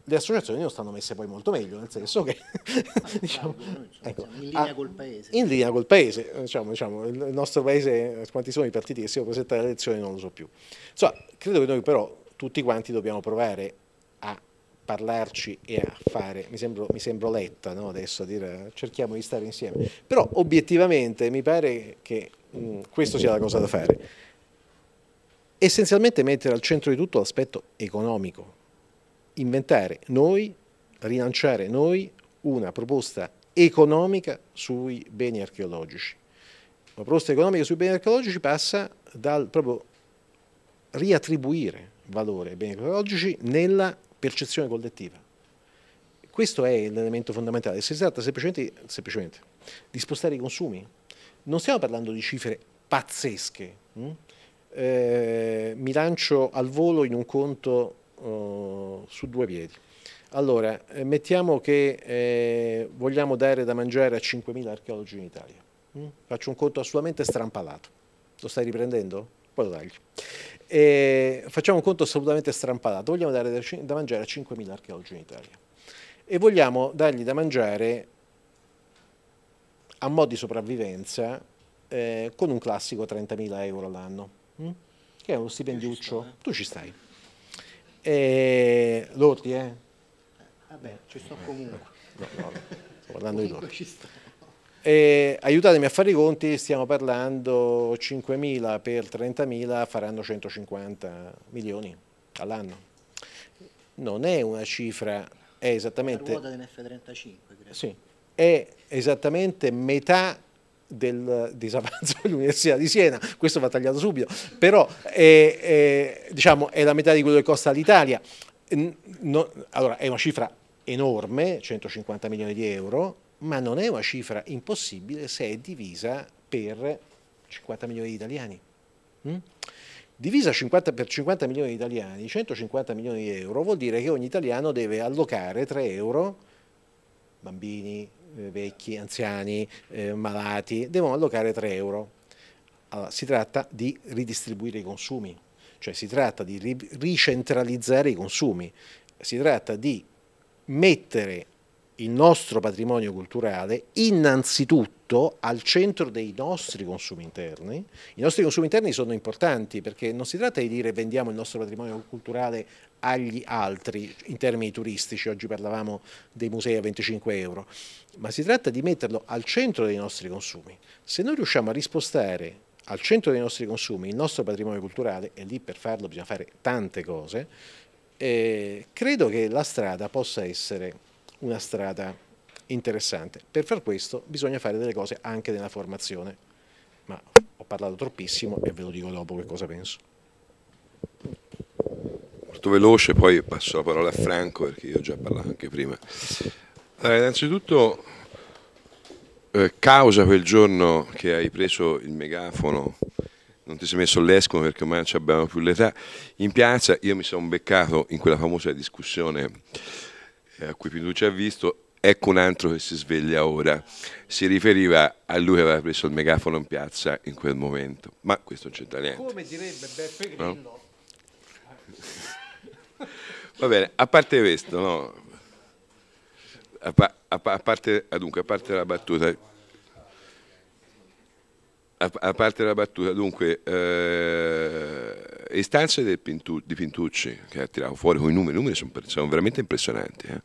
le associazioni non stanno messe poi molto meglio, nel senso che [LAUGHS] diciamo, ecco, in linea col paese. In linea col paese, diciamo, diciamo, il nostro paese, quanti sono i partiti che si sono presentati alle elezioni non lo so più. Insomma, credo che noi però tutti quanti dobbiamo provare a parlarci e a fare, mi sembro, mi sembro letta no? adesso a dire cerchiamo di stare insieme, però obiettivamente mi pare che mm, questa sia la cosa da fare. Essenzialmente mettere al centro di tutto l'aspetto economico, inventare noi, rilanciare noi una proposta economica sui beni archeologici. La proposta economica sui beni archeologici passa dal proprio riattribuire valore ai beni ecologici nella percezione collettiva. Questo è l'elemento fondamentale. Se Si tratta semplicemente, semplicemente, di spostare i consumi. Non stiamo parlando di cifre pazzesche. Hm? Eh, mi lancio al volo in un conto oh, su due piedi. Allora, eh, mettiamo che eh, vogliamo dare da mangiare a 5.000 archeologi in Italia. Hm? Faccio un conto assolutamente strampalato. Lo stai riprendendo? Poi lo taglio. E facciamo un conto assolutamente strampalato, vogliamo dare da mangiare a 5.000 archeologi in Italia e vogliamo dargli da mangiare a mo' di sopravvivenza eh, con un classico 30.000 euro all'anno, mm? che è uno stipendiuccio. Eh. Tu ci stai. Eh, Lordi, eh? Vabbè, ci sto comunque. No, no, no. sto parlando di loro. E, aiutatemi a fare i conti, stiamo parlando 5.000 per 30.000 faranno 150 milioni all'anno. Non è una cifra, è esattamente... La ruota dell'F35, credo. Sì, è esattamente metà del disavanzo [LAUGHS] dell'Università di Siena, questo va tagliato subito, però è, è, diciamo, è la metà di quello che costa l'Italia. No, allora, è una cifra enorme, 150 milioni di euro, ma non è una cifra impossibile se è divisa per 50 milioni di italiani. Mm? Divisa 50 per 50 milioni di italiani, 150 milioni di euro, vuol dire che ogni italiano deve allocare 3 euro, bambini, eh, vecchi, anziani, eh, malati, devono allocare 3 euro. Allora, si tratta di ridistribuire i consumi, cioè si tratta di ricentralizzare i consumi, si tratta di mettere il nostro patrimonio culturale innanzitutto al centro dei nostri consumi interni. I nostri consumi interni sono importanti perché non si tratta di dire vendiamo il nostro patrimonio culturale agli altri in termini turistici, oggi parlavamo dei musei a 25 euro, ma si tratta di metterlo al centro dei nostri consumi. Se noi riusciamo a rispostare al centro dei nostri consumi il nostro patrimonio culturale, e lì per farlo bisogna fare tante cose, eh, credo che la strada possa essere una strada interessante. Per far questo bisogna fare delle cose anche nella formazione, ma ho parlato troppissimo e ve lo dico dopo che cosa penso. Molto veloce, poi passo la parola a Franco perché io ho già parlato anche prima. Allora, innanzitutto eh, causa quel giorno che hai preso il megafono non ti sei messo l'escono perché ormai non abbiamo più l'età, in piazza io mi sono beccato in quella famosa discussione eh, a cui Pinucci ha visto, ecco un altro che si sveglia ora. Si riferiva a lui che aveva preso il megafono in piazza in quel momento, ma questo non c'entra niente. Come direbbe Beppe Grillo. No? Va bene, a parte questo, no? a, a, a, parte, ah, dunque, a parte la battuta a, parte la battuta, dunque, eh, le istanze Pintu, di Pintucci che ha tirato fuori con i numeri, i numeri sono, sono veramente impressionanti. Eh?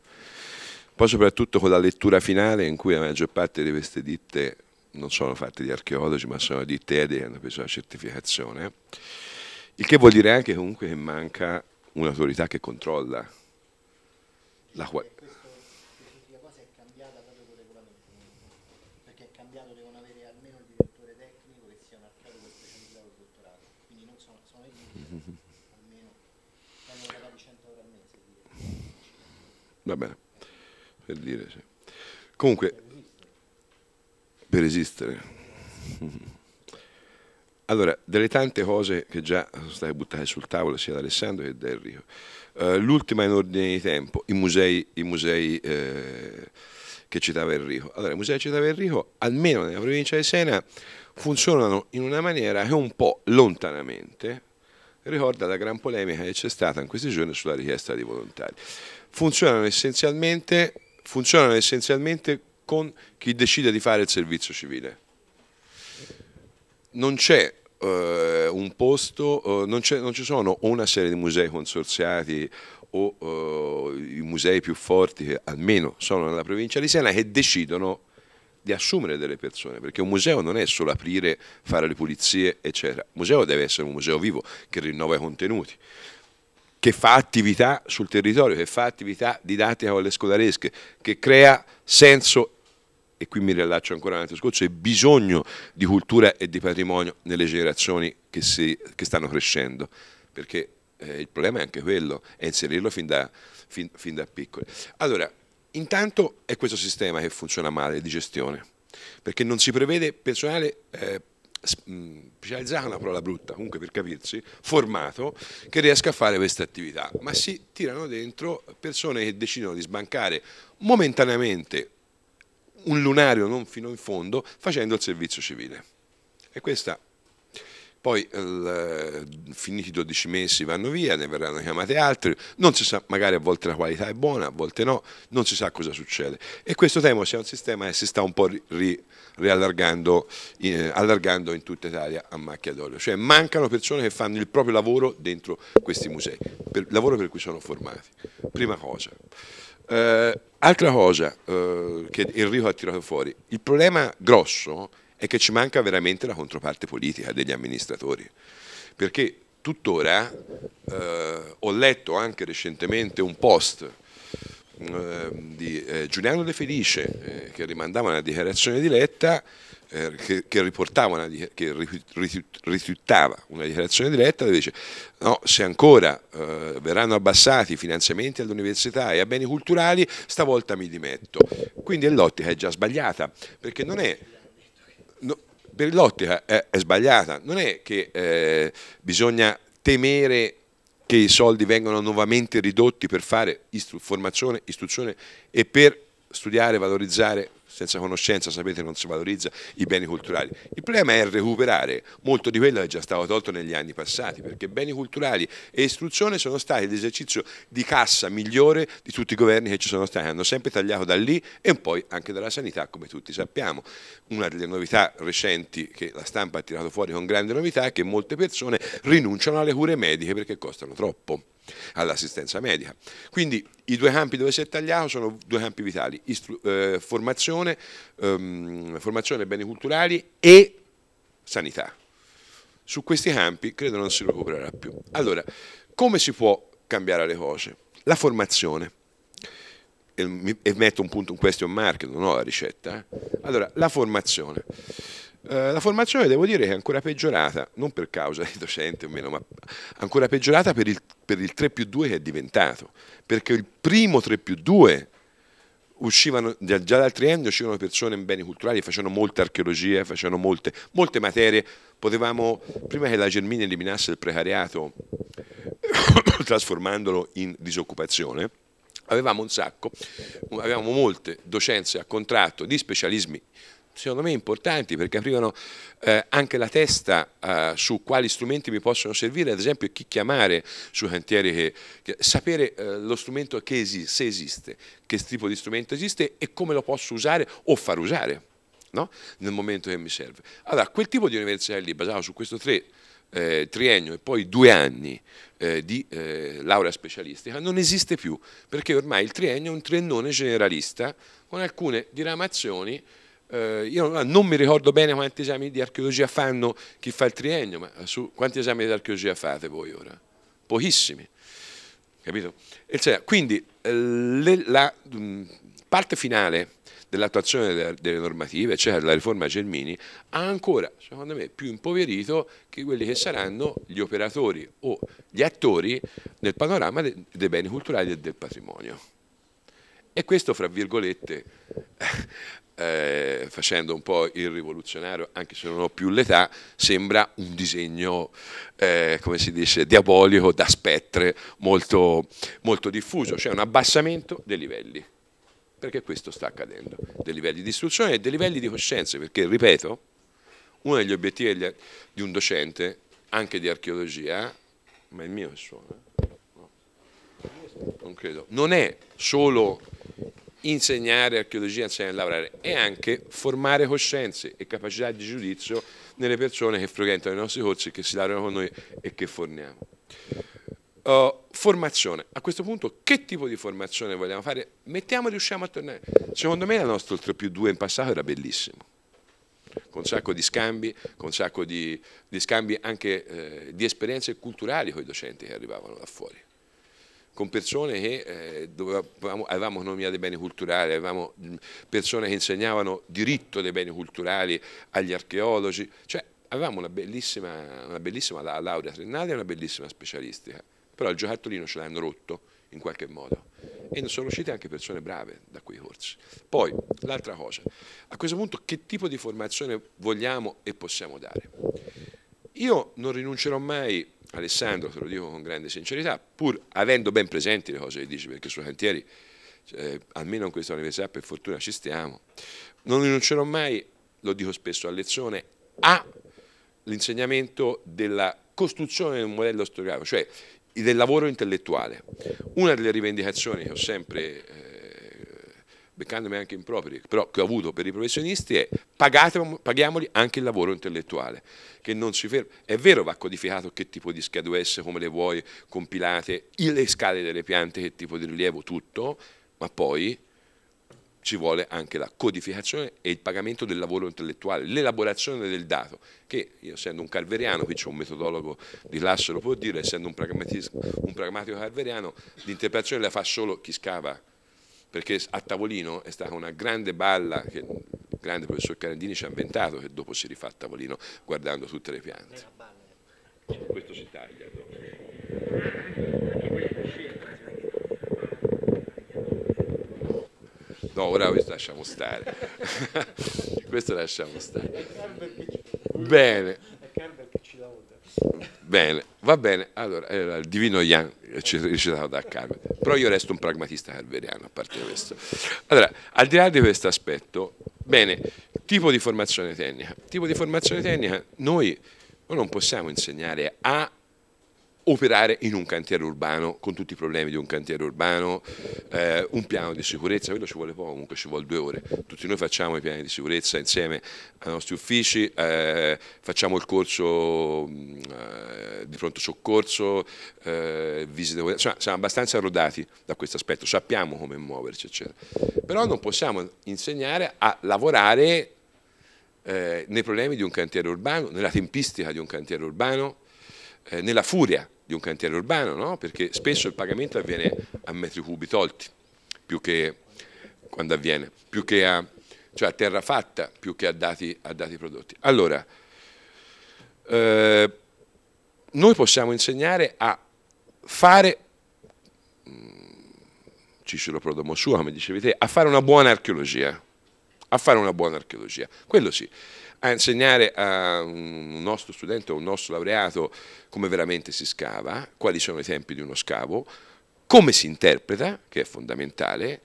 Poi soprattutto con la lettura finale in cui la maggior parte di queste ditte non sono fatte di archeologi ma sono di Tede che hanno preso la certificazione. Il che vuol dire anche comunque che manca un'autorità che controlla la qualità Va bene, per dire. Sì. Comunque, per esistere. [LAUGHS] Allora, delle tante cose che già sono state buttate sul tavolo sia da Alessandro che da Enrico, uh, l'ultima in ordine di tempo, i musei, i musei eh, che citava Enrico. Allora, i musei che citava Enrico, almeno nella provincia di Sena, funzionano in una maniera che un po' lontanamente ricorda la gran polemica che c'è stata in questi giorni sulla richiesta di volontari. Funzionano essenzialmente, funzionano essenzialmente con chi decide di fare il servizio civile. Non c'è eh, un posto, eh, non, non, ci sono una serie di musei consorziati o eh, i musei più forti che almeno sono nella provincia di Siena che decidono di assumere delle persone, perché un museo non è solo aprire, fare le pulizie, eccetera. Un museo deve essere un museo vivo che rinnova i contenuti che fa attività sul territorio, che fa attività didattica con le scolaresche, che crea senso, e qui mi riallaccio ancora un altro scorso, e bisogno di cultura e di patrimonio nelle generazioni che, si, che stanno crescendo, perché eh, il problema è anche quello, è inserirlo fin da, fin, fin da piccoli. Allora, Intanto è questo sistema che funziona male di gestione, perché non si prevede personale eh, specializzato, una parola brutta comunque per capirsi, formato, che riesca a fare queste attività, ma si tirano dentro persone che decidono di sbancare momentaneamente un lunario non fino in fondo facendo il servizio civile. E questa poi eh, finiti i 12 mesi vanno via, ne verranno chiamate altri, non si sa, magari a volte la qualità è buona, a volte no, non si sa cosa succede. E questo temo sia un sistema che si sta un po' ri, ri, riallargando eh, allargando in tutta Italia a macchia d'olio, cioè mancano persone che fanno il proprio lavoro dentro questi musei, per, lavoro per cui sono formati, prima cosa. Eh, altra cosa eh, che Enrico ha tirato fuori, il problema grosso è che ci manca veramente la controparte politica degli amministratori. Perché tuttora eh, ho letto anche recentemente un post eh, di eh, Giuliano De Felice eh, che rimandava una dichiarazione di Letta eh, che, che, riportava una, che ritwittava una dichiarazione diretta dove dice no, se ancora eh, verranno abbassati i finanziamenti all'università e a beni culturali stavolta mi dimetto quindi l'ottica è già sbagliata perché non è per l'ottica è, è, sbagliata, non è che eh, bisogna temere che i soldi vengano nuovamente ridotti per fare istru formazione, istruzione e per studiare, e valorizzare senza conoscenza sapete non si valorizza i beni culturali. Il problema è recuperare molto di quello che è già stato tolto negli anni passati, perché beni culturali e istruzione sono stati l'esercizio di cassa migliore di tutti i governi che ci sono stati, hanno sempre tagliato da lì e poi anche dalla sanità, come tutti sappiamo. Una delle novità recenti che la stampa ha tirato fuori con grande novità è che molte persone rinunciano alle cure mediche perché costano troppo all'assistenza medica. Quindi i due campi dove si è tagliato sono due campi vitali, eh, formazione, ehm, formazione, beni culturali e sanità. Su questi campi credo non si recupererà più. Allora, come si può cambiare le cose? La formazione. E, metto un punto un question mark, non ho la ricetta. Eh? Allora, la formazione. Eh, la formazione devo dire che è ancora peggiorata, non per causa di docente o meno, ma ancora peggiorata per il, per il 3 più 2 che è diventato, perché il primo 3 più 2 uscivano, già, già dal triennio uscivano persone in beni culturali, facevano molta archeologia, facevano molte, molte materie, potevamo, prima che la Germania eliminasse il precariato [COUGHS] trasformandolo in disoccupazione, avevamo un sacco, avevamo molte docenze a contratto di specialismi secondo me importanti perché aprivano eh, anche la testa eh, su quali strumenti mi possono servire, ad esempio chi chiamare su cantieri, che, che, sapere eh, lo strumento che esiste, se esiste, che tipo di strumento esiste e come lo posso usare o far usare no? nel momento che mi serve. Allora, quel tipo di università lì basato su questo tre eh, triennio e poi due anni eh, di eh, laurea specialistica non esiste più perché ormai il triennio è un triennone generalista con alcune diramazioni eh, io eh, non mi ricordo bene quanti esami di archeologia fanno chi fa il triennio, ma su quanti esami di archeologia fate voi ora? Pochissimi, capito? Cioè, quindi eh, le, la mm, parte finale dell'attuazione delle, delle, normative, cioè la riforma Gelmini, ha ancora, secondo me, più impoverito che quelli che saranno gli operatori o gli attori nel panorama de, dei beni culturali e del patrimonio. E questo, fra virgolette, eh, facendo un po' il rivoluzionario, anche se non ho più l'età, sembra un disegno, eh, come si dice, diabolico da spettre molto, molto diffuso, cioè un abbassamento dei livelli, perché questo sta accadendo, dei livelli di istruzione e dei livelli di coscienza, perché, ripeto, uno degli obiettivi di un docente, anche di archeologia, ma il mio è suono, eh? no. non credo, non è solo insegnare archeologia, insegnare a lavorare e anche formare coscienze e capacità di giudizio nelle persone che frequentano i nostri corsi, che si laureano con noi e che forniamo. Uh, formazione, a questo punto che tipo di formazione vogliamo fare? Mettiamo, riusciamo a tornare. Secondo me la nostra oltre più 2 in passato era bellissimo, con un sacco di scambi, con un sacco di, di scambi anche eh, di esperienze culturali con i docenti che arrivavano da fuori con persone che eh, dovevamo, avevamo economia dei beni culturali, avevamo persone che insegnavano diritto dei beni culturali agli archeologi, cioè avevamo una bellissima, una bellissima laurea triennale e una bellissima specialistica, però il giocattolino ce l'hanno rotto in qualche modo e ne sono uscite anche persone brave da quei corsi. Poi, l'altra cosa, a questo punto che tipo di formazione vogliamo e possiamo dare? Io non rinuncerò mai Alessandro, te lo dico con grande sincerità, pur avendo ben presenti le cose che dici, perché sui cantieri, cioè, almeno in questa università per fortuna ci stiamo, non rinuncerò mai, lo dico spesso a lezione, all'insegnamento della costruzione di un modello storiografico, cioè del lavoro intellettuale. Una delle rivendicazioni che ho sempre... Eh, beccandomi anche improperi, però che ho avuto per i professionisti è pagate, paghiamoli anche il lavoro intellettuale, che non si ferma. È vero va codificato che tipo di schedule, come le vuoi, compilate, le scale delle piante, che tipo di rilievo, tutto, ma poi ci vuole anche la codificazione e il pagamento del lavoro intellettuale, l'elaborazione del dato, che io essendo un calveriano, qui c'è un metodologo di classe lo può dire, essendo un, un pragmatico calveriano, l'interpretazione la fa solo chi scava perché a tavolino è stata una grande balla che il grande professor Carandini ci ha inventato che dopo si rifà a tavolino guardando tutte le piante. Questo si taglia dopo. No, ora questo lasciamo stare. [LAUGHS] questo lasciamo stare. Bene. Bene, va bene. Allora, il divino Yang recitato da Carmen. Però io resto un pragmatista carveriano, a parte questo. Allora, al di là di questo aspetto, bene, tipo di formazione tecnica. Tipo di formazione tecnica, noi non possiamo insegnare a operare in un cantiere urbano, con tutti i problemi di un cantiere urbano, eh, un piano di sicurezza, quello ci vuole poco, comunque ci vuole due ore. Tutti noi facciamo i piani di sicurezza insieme ai nostri uffici, eh, facciamo il corso mm, eh, di pronto soccorso, eh, visite, insomma, siamo abbastanza rodati da questo aspetto, sappiamo come muoverci, eccetera. Però non possiamo insegnare a lavorare eh, nei problemi di un cantiere urbano, nella tempistica di un cantiere urbano, eh, nella furia di un cantiere urbano, no? perché spesso il pagamento avviene a metri cubi tolti, più che, quando avviene, più che a, cioè a terra fatta, più che a dati, a dati prodotti. Allora, eh, noi possiamo insegnare a fare, mm, Cicero Prodomo Sua, come dicevi te, a fare una buona archeologia, a fare una buona archeologia, quello sì a insegnare a un nostro studente o un nostro laureato come veramente si scava, quali sono i tempi di uno scavo, come si interpreta, che è fondamentale,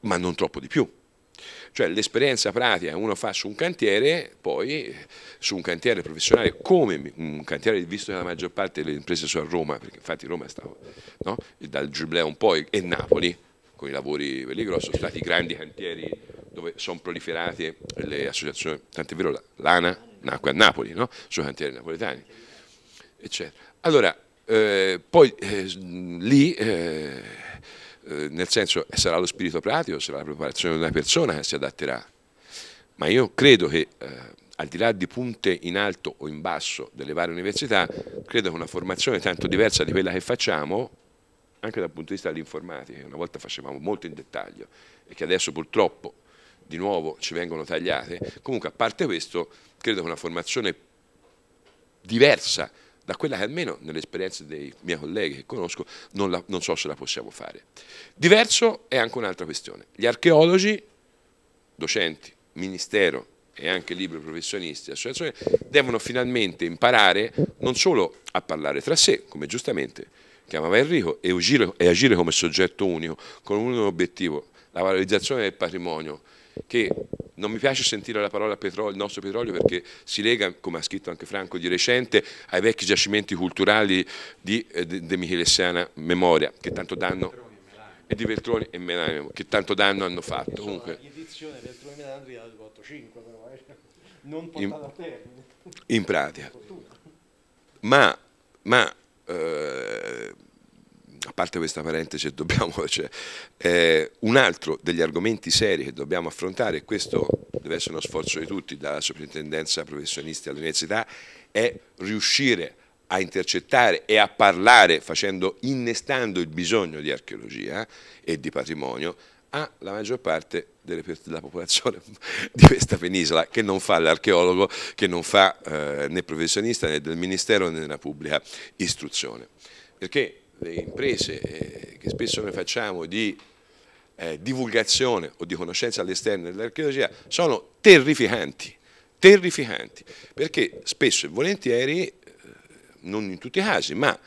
ma non troppo di più. Cioè l'esperienza pratica uno fa su un cantiere, poi su un cantiere professionale come un cantiere visto dalla maggior parte delle imprese sono a Roma, perché infatti Roma è stato, no? dal Giubileo un po' e Napoli, con i lavori quelli grossi, sono stati grandi cantieri dove sono proliferate le associazioni, tant'è vero l'ANA nacque a Napoli, no? sui cantieri napoletani, eccetera. Allora, eh, poi eh, lì, eh, eh, nel senso, eh, sarà lo spirito pratico, sarà la preparazione di una persona che si adatterà, ma io credo che eh, al di là di punte in alto o in basso delle varie università, credo che una formazione tanto diversa di quella che facciamo anche dal punto di vista dell'informatica, che una volta facevamo molto in dettaglio e che adesso purtroppo di nuovo ci vengono tagliate, comunque a parte questo credo che una formazione diversa da quella che almeno nell'esperienza dei miei colleghi che conosco non, la, non, so se la possiamo fare. Diverso è anche un'altra questione. Gli archeologi, docenti, ministero e anche libri professionisti, associazioni, devono finalmente imparare non solo a parlare tra sé, come giustamente chiamava Enrico, e agire, e agire come soggetto unico, con un unico obiettivo, la valorizzazione del patrimonio, che non mi piace sentire la parola petrolio, il nostro petrolio perché si lega, come ha scritto anche Franco di recente, ai vecchi giacimenti culturali di eh, De Michelessiana Memoria, che tanto danno e di Veltroni e Melania che tanto danno hanno fatto. Comunque, edizione Veltroni Melandri del 85, però, eh. non portata in, a termine. In pratica. Ma, ma eh, a parte questa parentesi, dobbiamo, [LAUGHS] cioè, eh, un altro degli argomenti seri che dobbiamo affrontare, e questo deve essere uno sforzo di tutti, dalla soprintendenza professionisti all'università, è riuscire a intercettare e a parlare, facendo, innestando il bisogno di archeologia eh, e di patrimonio, alla maggior parte della popolazione [LAUGHS] di questa penisola, che non fa l'archeologo, che non fa eh, né professionista né del Ministero né della pubblica istruzione. Perché le imprese eh, che spesso noi facciamo di eh, divulgazione o di conoscenza all'esterno dell'archeologia sono terrificanti, terrificanti, perché spesso e volentieri, eh, non in tutti i casi, ma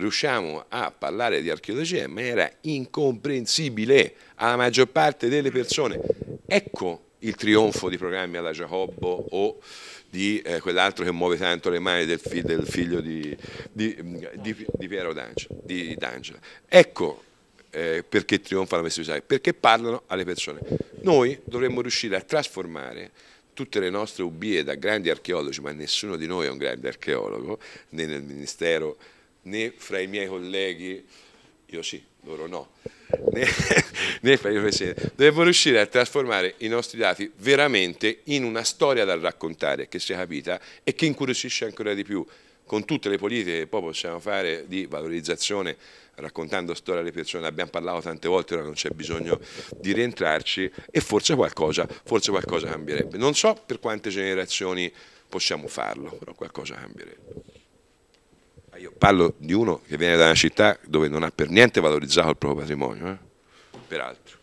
riusciamo a parlare di archeologia ma era incomprensibile alla maggior parte delle persone. Ecco il trionfo di programmi alla Giacobbo o di eh, quell'altro che muove tanto le mani del, fi del figlio di, di, di, di Piero D'Angela. Ecco eh, perché trionfa la mestiere, perché parlano alle persone. Noi dovremmo riuscire a trasformare tutte le nostre ubbie da grandi archeologi, ma nessuno di noi è un grande archeologo, né nel Ministero né fra i miei colleghi, io sì, loro no, [LAUGHS] né, né fra i professori. Dovremmo riuscire a trasformare i nostri dati veramente in una storia da raccontare, che sia capita e che incuriosisce ancora di più con tutte le politiche che poi possiamo fare di valorizzazione, raccontando storie alle persone, abbiamo parlato tante volte, ora non c'è bisogno di rientrarci e forse qualcosa, forse qualcosa cambierebbe. Non so per quante generazioni possiamo farlo, però qualcosa cambierebbe io parlo di uno che viene da una città dove non ha per niente valorizzato il proprio patrimonio, eh? peraltro.